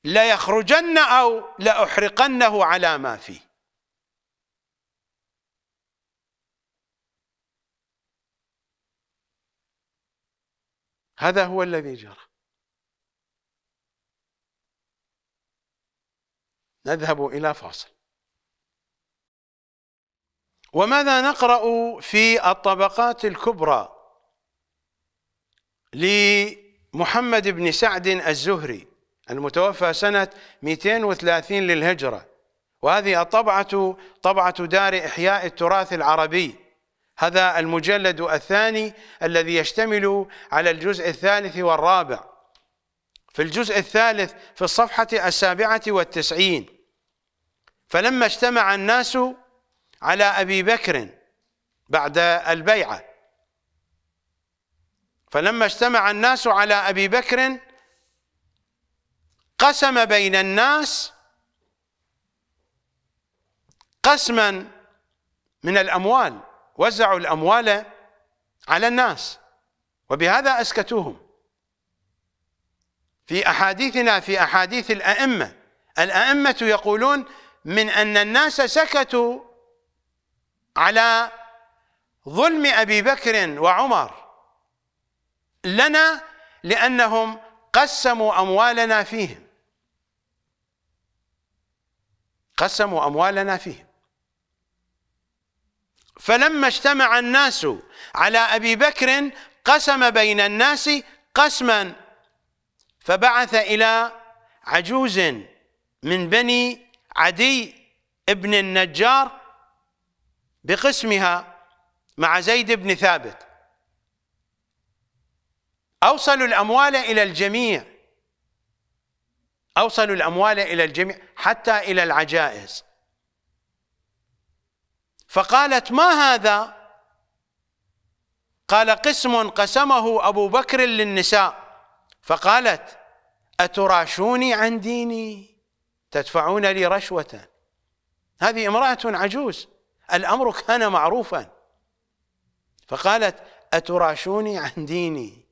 ليخرجن أو لأحرقنه على ما فيه هذا هو الذي جرى نذهب إلى فاصل وماذا نقرأ في الطبقات الكبرى لمحمد بن سعد الزهري المتوفى سنة 230 للهجرة وهذه الطبعة طبعة دار إحياء التراث العربي هذا المجلد الثاني الذي يشتمل على الجزء الثالث والرابع في الجزء الثالث في الصفحة السابعة والتسعين فلما اجتمع الناس على أبي بكر بعد البيعة فلما اجتمع الناس على أبي بكر قسم بين الناس قسما من الأموال وزعوا الأموال على الناس وبهذا أسكتوهم في أحاديثنا في أحاديث الأئمة الأئمة يقولون من أن الناس سكتوا على ظلم أبي بكر وعمر لنا لأنهم قسموا أموالنا فيهم قسموا أموالنا فيهم فلما اجتمع الناس على أبي بكر قسم بين الناس قسما فبعث إلى عجوز من بني عدي ابن النجار بقسمها مع زيد بن ثابت أوصلوا الأموال إلى الجميع أوصلوا الأموال إلى الجميع حتى إلى العجائز فقالت ما هذا قال قسم قسمه أبو بكر للنساء فقالت أتراشوني عن ديني تدفعون لي رشوة هذه امرأة عجوز الأمر كان معروفا فقالت أتراشوني عن ديني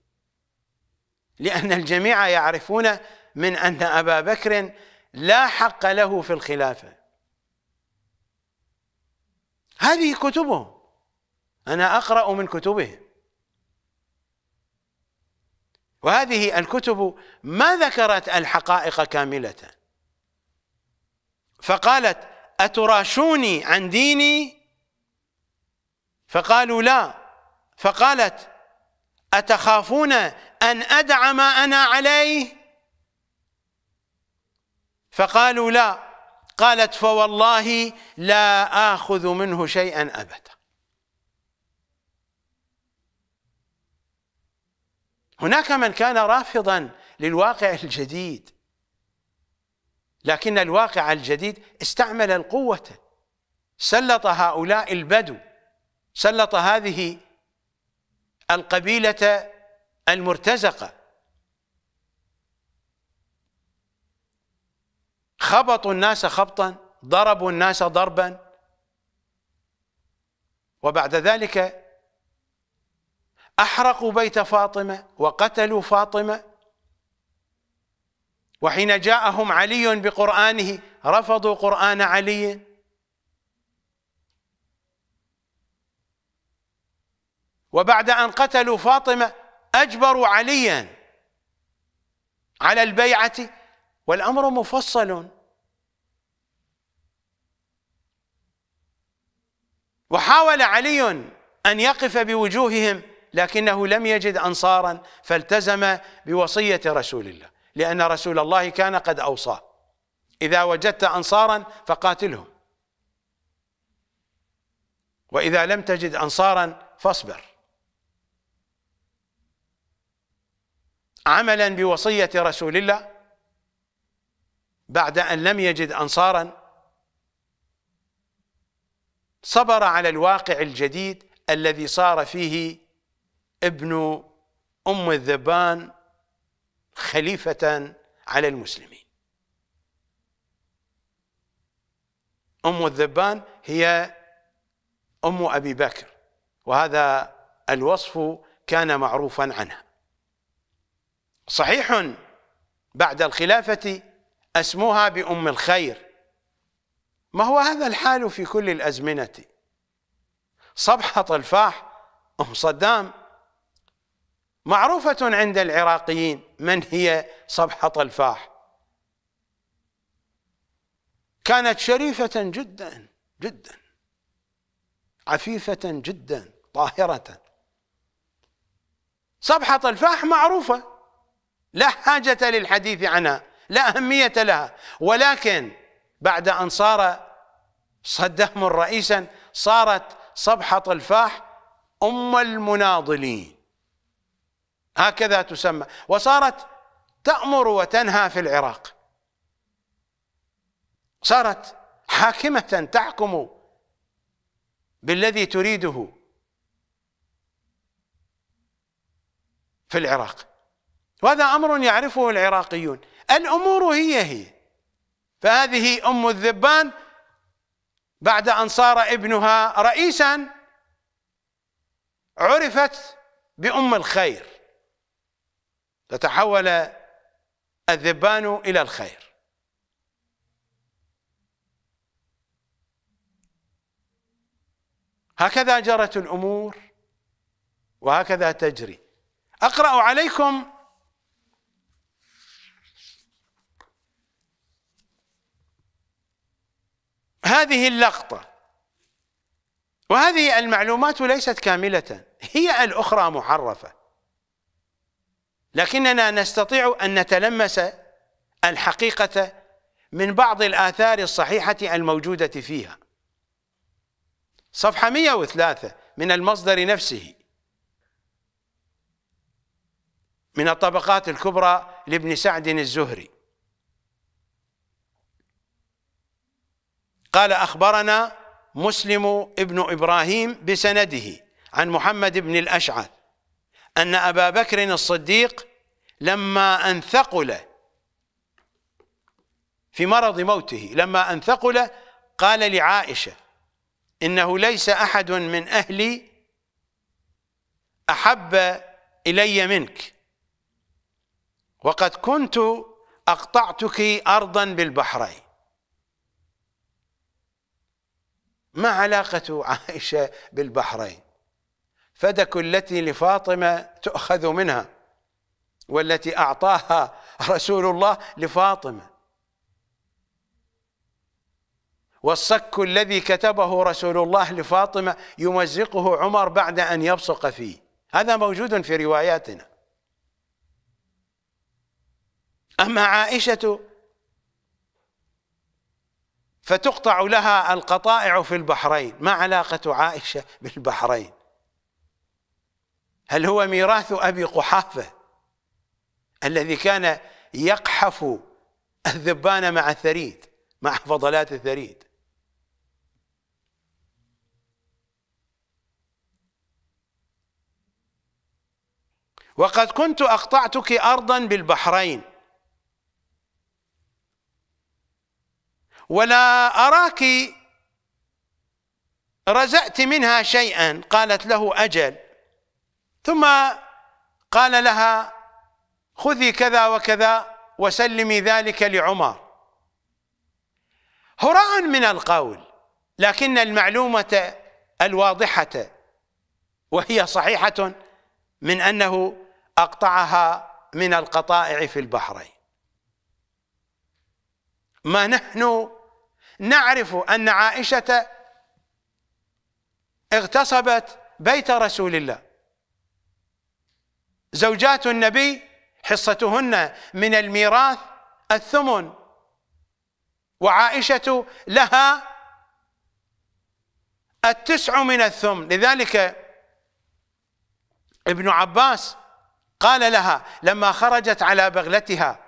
لأن الجميع يعرفون من أن أبا بكر لا حق له في الخلافة هذه كتبهم أنا أقرأ من كتبهم وهذه الكتب ما ذكرت الحقائق كاملة فقالت أتراشوني عن ديني فقالوا لا فقالت أتخافون أن أدع ما أنا عليه فقالوا لا قالت فوالله لا آخذ منه شيئا أبدا هناك من كان رافضا للواقع الجديد لكن الواقع الجديد استعمل القوة سلط هؤلاء البدو سلط هذه القبيلة المرتزقة خبطوا الناس خبطا ضربوا الناس ضربا وبعد ذلك احرقوا بيت فاطمه وقتلوا فاطمه وحين جاءهم علي بقرانه رفضوا قران علي وبعد ان قتلوا فاطمه اجبروا عليا على البيعه والامر مفصل وحاول علي ان يقف بوجوههم لكنه لم يجد انصارا فالتزم بوصيه رسول الله لان رسول الله كان قد اوصاه اذا وجدت انصارا فقاتلهم واذا لم تجد انصارا فاصبر عملا بوصيه رسول الله بعد أن لم يجد أنصارا صبر على الواقع الجديد الذي صار فيه ابن أم الذبان خليفة على المسلمين أم الذبان هي أم أبي بكر وهذا الوصف كان معروفا عنها صحيح بعد الخلافة أسموها بأم الخير ما هو هذا الحال في كل الأزمنة صبحة طلفاح أم صدام معروفة عند العراقيين من هي صبحة طلفاح كانت شريفة جدا جدا عفيفة جدا طاهرة صبحة الفاح معروفة لا حاجة للحديث عنها لا أهمية لها ولكن بعد أن صار صدام رئيسا صارت صبحة الفاح أم المناضلين هكذا تسمى وصارت تأمر وتنهى في العراق صارت حاكمة تحكم بالذي تريده في العراق وهذا أمر يعرفه العراقيون الأمور هي هي فهذه أم الذبان بعد أن صار ابنها رئيسا عرفت بأم الخير تتحول الذبان إلى الخير هكذا جرت الأمور وهكذا تجري أقرأ عليكم هذه اللقطة وهذه المعلومات ليست كاملة هي الأخرى محرفة لكننا نستطيع أن نتلمس الحقيقة من بعض الآثار الصحيحة الموجودة فيها صفحة 103 من المصدر نفسه من الطبقات الكبرى لابن سعد الزهري قال أخبرنا مسلم ابن إبراهيم بسنده عن محمد بن الأشعث أن أبا بكر الصديق لما أن ثقل في مرض موته لما أن ثقل قال لعائشة إنه ليس أحد من أهلي أحب إلي منك وقد كنت أقطعتك أرضا بالبحرين ما علاقة عائشة بالبحرين فدك التي لفاطمة تؤخذ منها والتي أعطاها رسول الله لفاطمة والصك الذي كتبه رسول الله لفاطمة يمزقه عمر بعد أن يبصق فيه هذا موجود في رواياتنا أما عائشة فتقطع لها القطائع في البحرين ما علاقة عائشة بالبحرين هل هو ميراث أبي قحافة الذي كان يقحف الذبان مع الثريد مع فضلات الثريد وقد كنت أقطعتك أرضا بالبحرين ولا أراك رزأت منها شيئا قالت له أجل ثم قال لها خذي كذا وكذا وسلمي ذلك لعمر هراء من القول لكن المعلومة الواضحة وهي صحيحة من أنه أقطعها من القطائع في البحرين ما نحن نعرف أن عائشة اغتصبت بيت رسول الله زوجات النبي حصتهن من الميراث الثمن وعائشة لها التسع من الثمن لذلك ابن عباس قال لها لما خرجت على بغلتها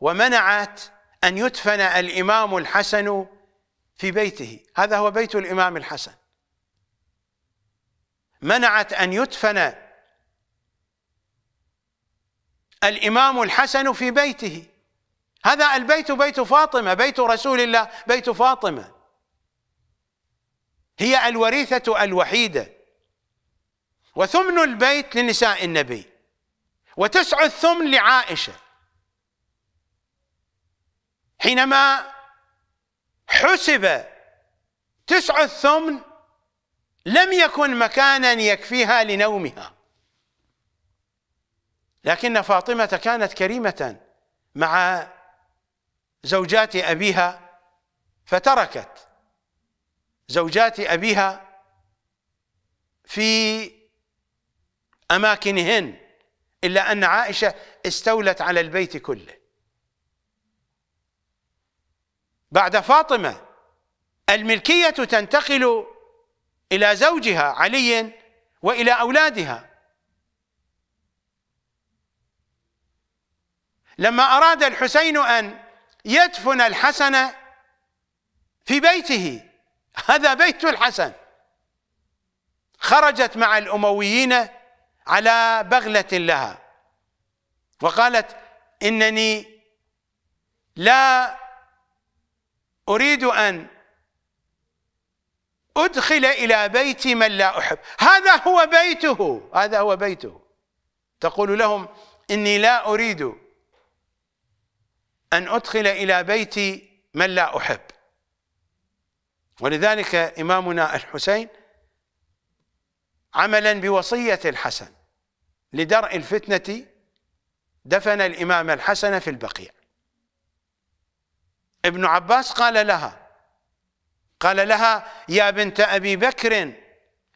ومنعت أن يدفن الإمام الحسن في بيته هذا هو بيت الإمام الحسن منعت أن يدفن الإمام الحسن في بيته هذا البيت بيت فاطمة بيت رسول الله بيت فاطمة هي الوريثة الوحيدة وثمن البيت لنساء النبي وتسع الثمن لعائشة حينما حسب تسع الثمن لم يكن مكانا يكفيها لنومها لكن فاطمة كانت كريمة مع زوجات أبيها فتركت زوجات أبيها في أماكنهن إلا أن عائشة استولت على البيت كله بعد فاطمة الملكية تنتقل إلى زوجها علي وإلى أولادها لما أراد الحسين أن يدفن الحسن في بيته هذا بيت الحسن خرجت مع الأمويين على بغلة لها وقالت إنني لا أريد أن أدخل إلى بيت من لا أحب هذا هو بيته هذا هو بيته تقول لهم إني لا أريد أن أدخل إلى بيتي من لا أحب ولذلك إمامنا الحسين عملا بوصية الحسن لدرء الفتنة دفن الإمام الحسن في البقيع ابن عباس قال لها قال لها يا بنت أبي بكر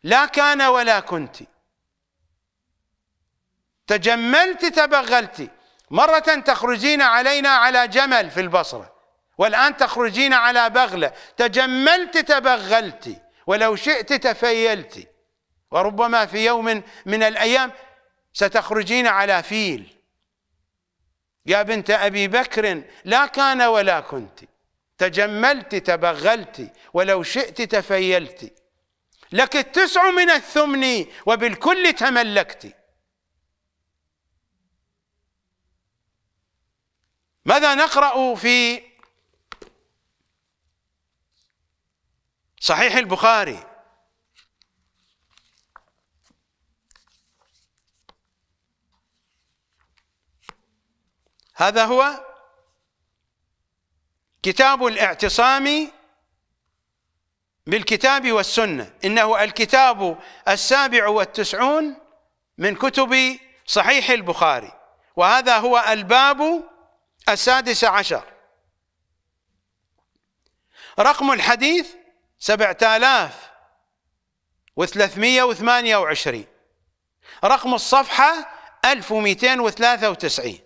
لا كان ولا كنت تجملت تبغلت مرة تخرجين علينا على جمل في البصرة والآن تخرجين على بغلة تجملت تبغلت ولو شئت تفيلت وربما في يوم من الأيام ستخرجين على فيل يا بنت أبي بكر لا كان ولا كنت تجملت تبغلت ولو شئت تفيلت لك التسع من الثمن وبالكل تملكت ماذا نقرأ في صحيح البخاري هذا هو كتاب الاعتصام بالكتاب والسنة إنه الكتاب السابع والتسعون من كتب صحيح البخاري وهذا هو الباب السادس عشر رقم الحديث سبعة آلاف وثلاثمية وثمانية وعشرين رقم الصفحة ألف ومئتين وثلاثة وتسعين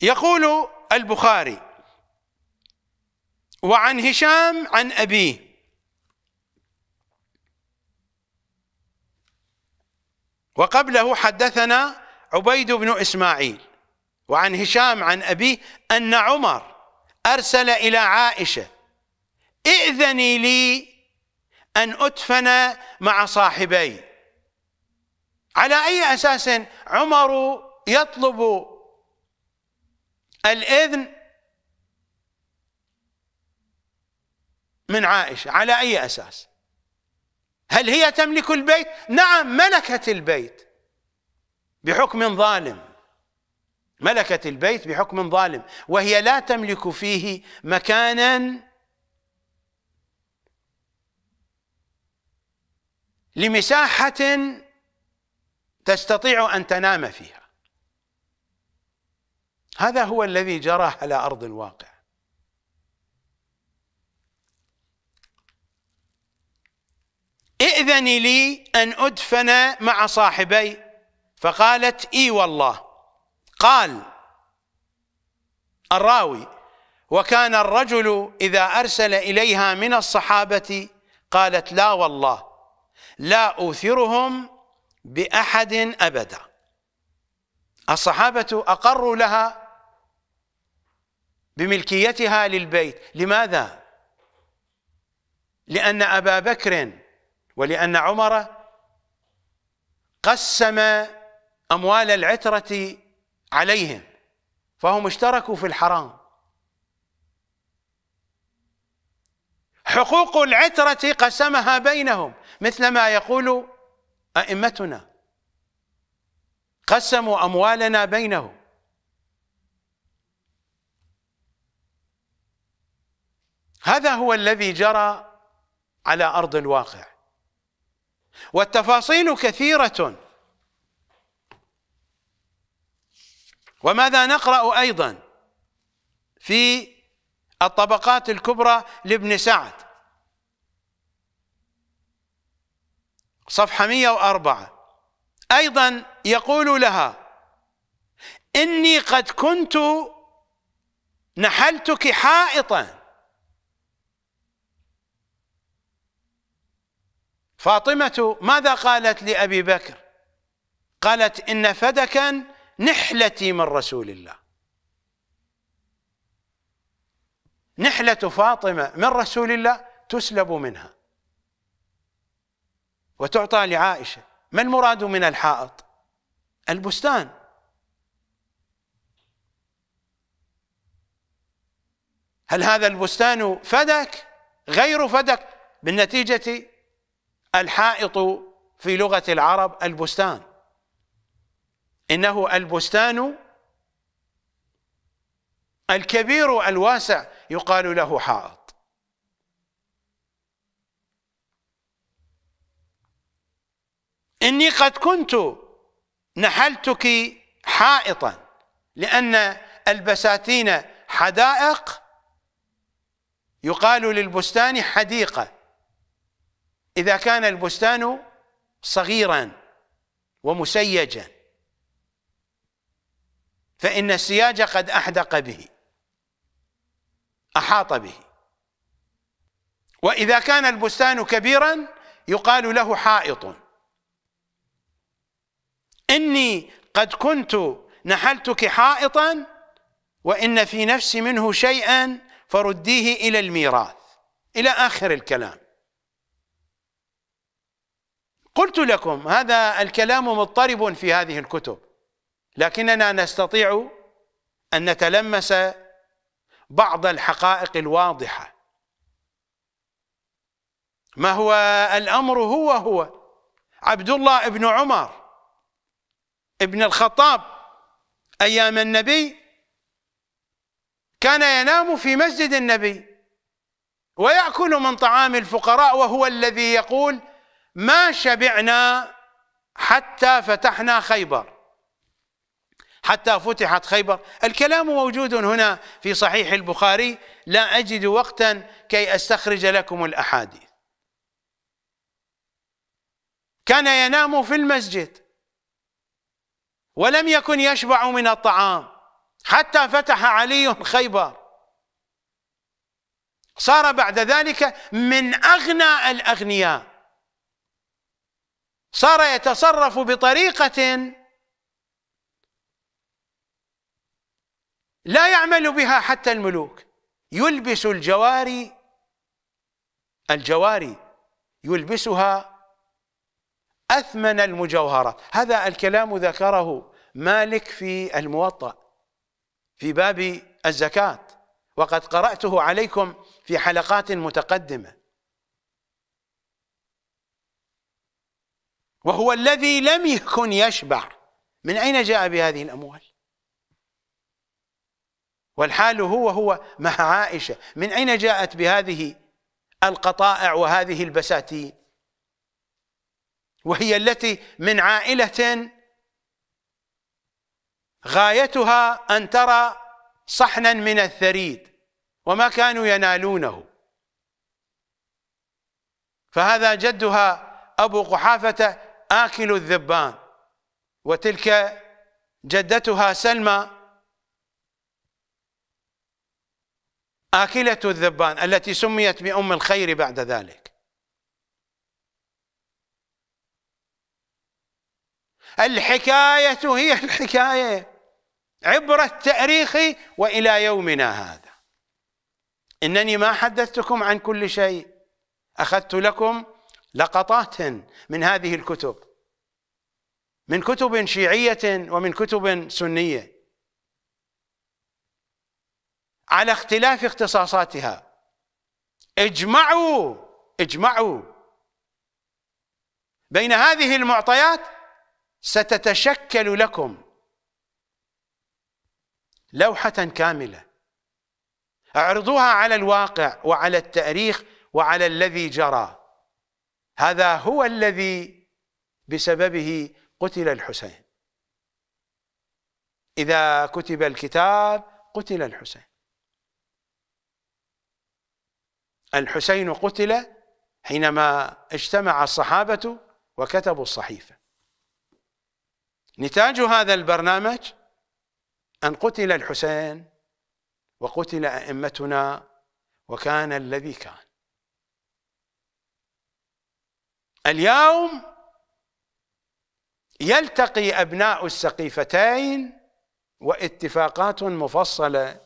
يقول البخاري وعن هشام عن أبيه وقبله حدثنا عبيد بن إسماعيل وعن هشام عن أبيه أن عمر أرسل إلى عائشة ائذني لي أن أدفن مع صاحبي على أي أساس عمر يطلب الإذن من عائشة على أي أساس هل هي تملك البيت نعم ملكت البيت بحكم ظالم ملكت البيت بحكم ظالم وهي لا تملك فيه مكانا لمساحة تستطيع أن تنام فيها هذا هو الذي جرى على أرض الواقع ائذن لي أن أدفن مع صاحبي فقالت إي والله قال الراوي وكان الرجل إذا أرسل إليها من الصحابة قالت لا والله لا أوثرهم بأحد أبدا الصحابة أقروا لها بملكيتها للبيت لماذا؟ لأن أبا بكر ولأن عمر قسم أموال العترة عليهم فهم اشتركوا في الحرام حقوق العترة قسمها بينهم مثل ما يقول أئمتنا قسموا أموالنا بينهم هذا هو الذي جرى على أرض الواقع والتفاصيل كثيرة وماذا نقرأ أيضا في الطبقات الكبرى لابن سعد صفحة 104 أيضا يقول لها إني قد كنت نحلتك حائطاً فاطمة ماذا قالت لأبي بكر قالت إن فدكا نحلتي من رسول الله نحلة فاطمة من رسول الله تسلب منها وتعطى لعائشة ما المراد من الحائط البستان هل هذا البستان فدك غير فدك بالنتيجة الحائط في لغة العرب البستان إنه البستان الكبير الواسع يقال له حائط إني قد كنت نحلتك حائطا لأن البساتين حدائق يقال للبستان حديقة إذا كان البستان صغيرا ومسيجا فإن السياج قد أحدق به أحاط به وإذا كان البستان كبيرا يقال له حائط إني قد كنت نحلتك حائطا وإن في نفسي منه شيئا فرديه إلى الميراث إلى آخر الكلام قلت لكم هذا الكلام مضطرب في هذه الكتب لكننا نستطيع أن نتلمس بعض الحقائق الواضحة ما هو الأمر هو هو عبد الله بن عمر ابن الخطاب أيام النبي كان ينام في مسجد النبي ويأكل من طعام الفقراء وهو الذي يقول ما شبعنا حتى فتحنا خيبر حتى فتحت خيبر الكلام موجود هنا في صحيح البخاري لا أجد وقتا كي أستخرج لكم الأحاديث كان ينام في المسجد ولم يكن يشبع من الطعام حتى فتح علي خيبر صار بعد ذلك من أغنى الأغنياء صار يتصرف بطريقة لا يعمل بها حتى الملوك يلبس الجواري الجواري يلبسها أثمن المجوهرات هذا الكلام ذكره مالك في الموطأ في باب الزكاة وقد قرأته عليكم في حلقات متقدمة وهو الذي لم يكن يشبع من أين جاء بهذه الأموال والحال هو هو مع عائشة من أين جاءت بهذه القطائع وهذه البساتين وهي التي من عائلة غايتها أن ترى صحنا من الثريد وما كانوا ينالونه فهذا جدها أبو قحافة آكل الذبان وتلك جدتها سلمى آكلة الذبان التي سميت بأم الخير بعد ذلك الحكاية هي الحكاية عبر التاريخ وإلى يومنا هذا إنني ما حدثتكم عن كل شيء أخذت لكم لقطات من هذه الكتب من كتب شيعية ومن كتب سنية على اختلاف اختصاصاتها اجمعوا اجمعوا بين هذه المعطيات ستتشكل لكم لوحة كاملة اعرضوها على الواقع وعلى التاريخ وعلى الذي جرى هذا هو الذي بسببه قتل الحسين إذا كتب الكتاب قتل الحسين الحسين قتل حينما اجتمع الصحابة وكتبوا الصحيفة نتاج هذا البرنامج أن قتل الحسين وقتل أئمتنا وكان الذي كان اليوم يلتقي أبناء السقيفتين واتفاقات مفصلة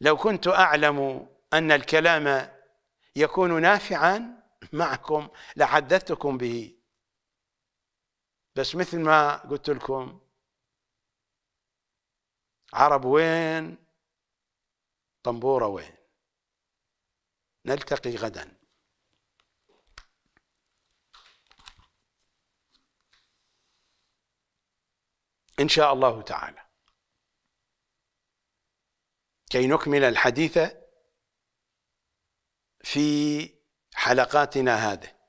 لو كنت أعلم أن الكلام يكون نافعا معكم لحدثتكم به بس مثل ما قلت لكم عرب وين طنبوره وين نلتقي غدا إن شاء الله تعالى كي نكمل الحديث في حلقاتنا هذه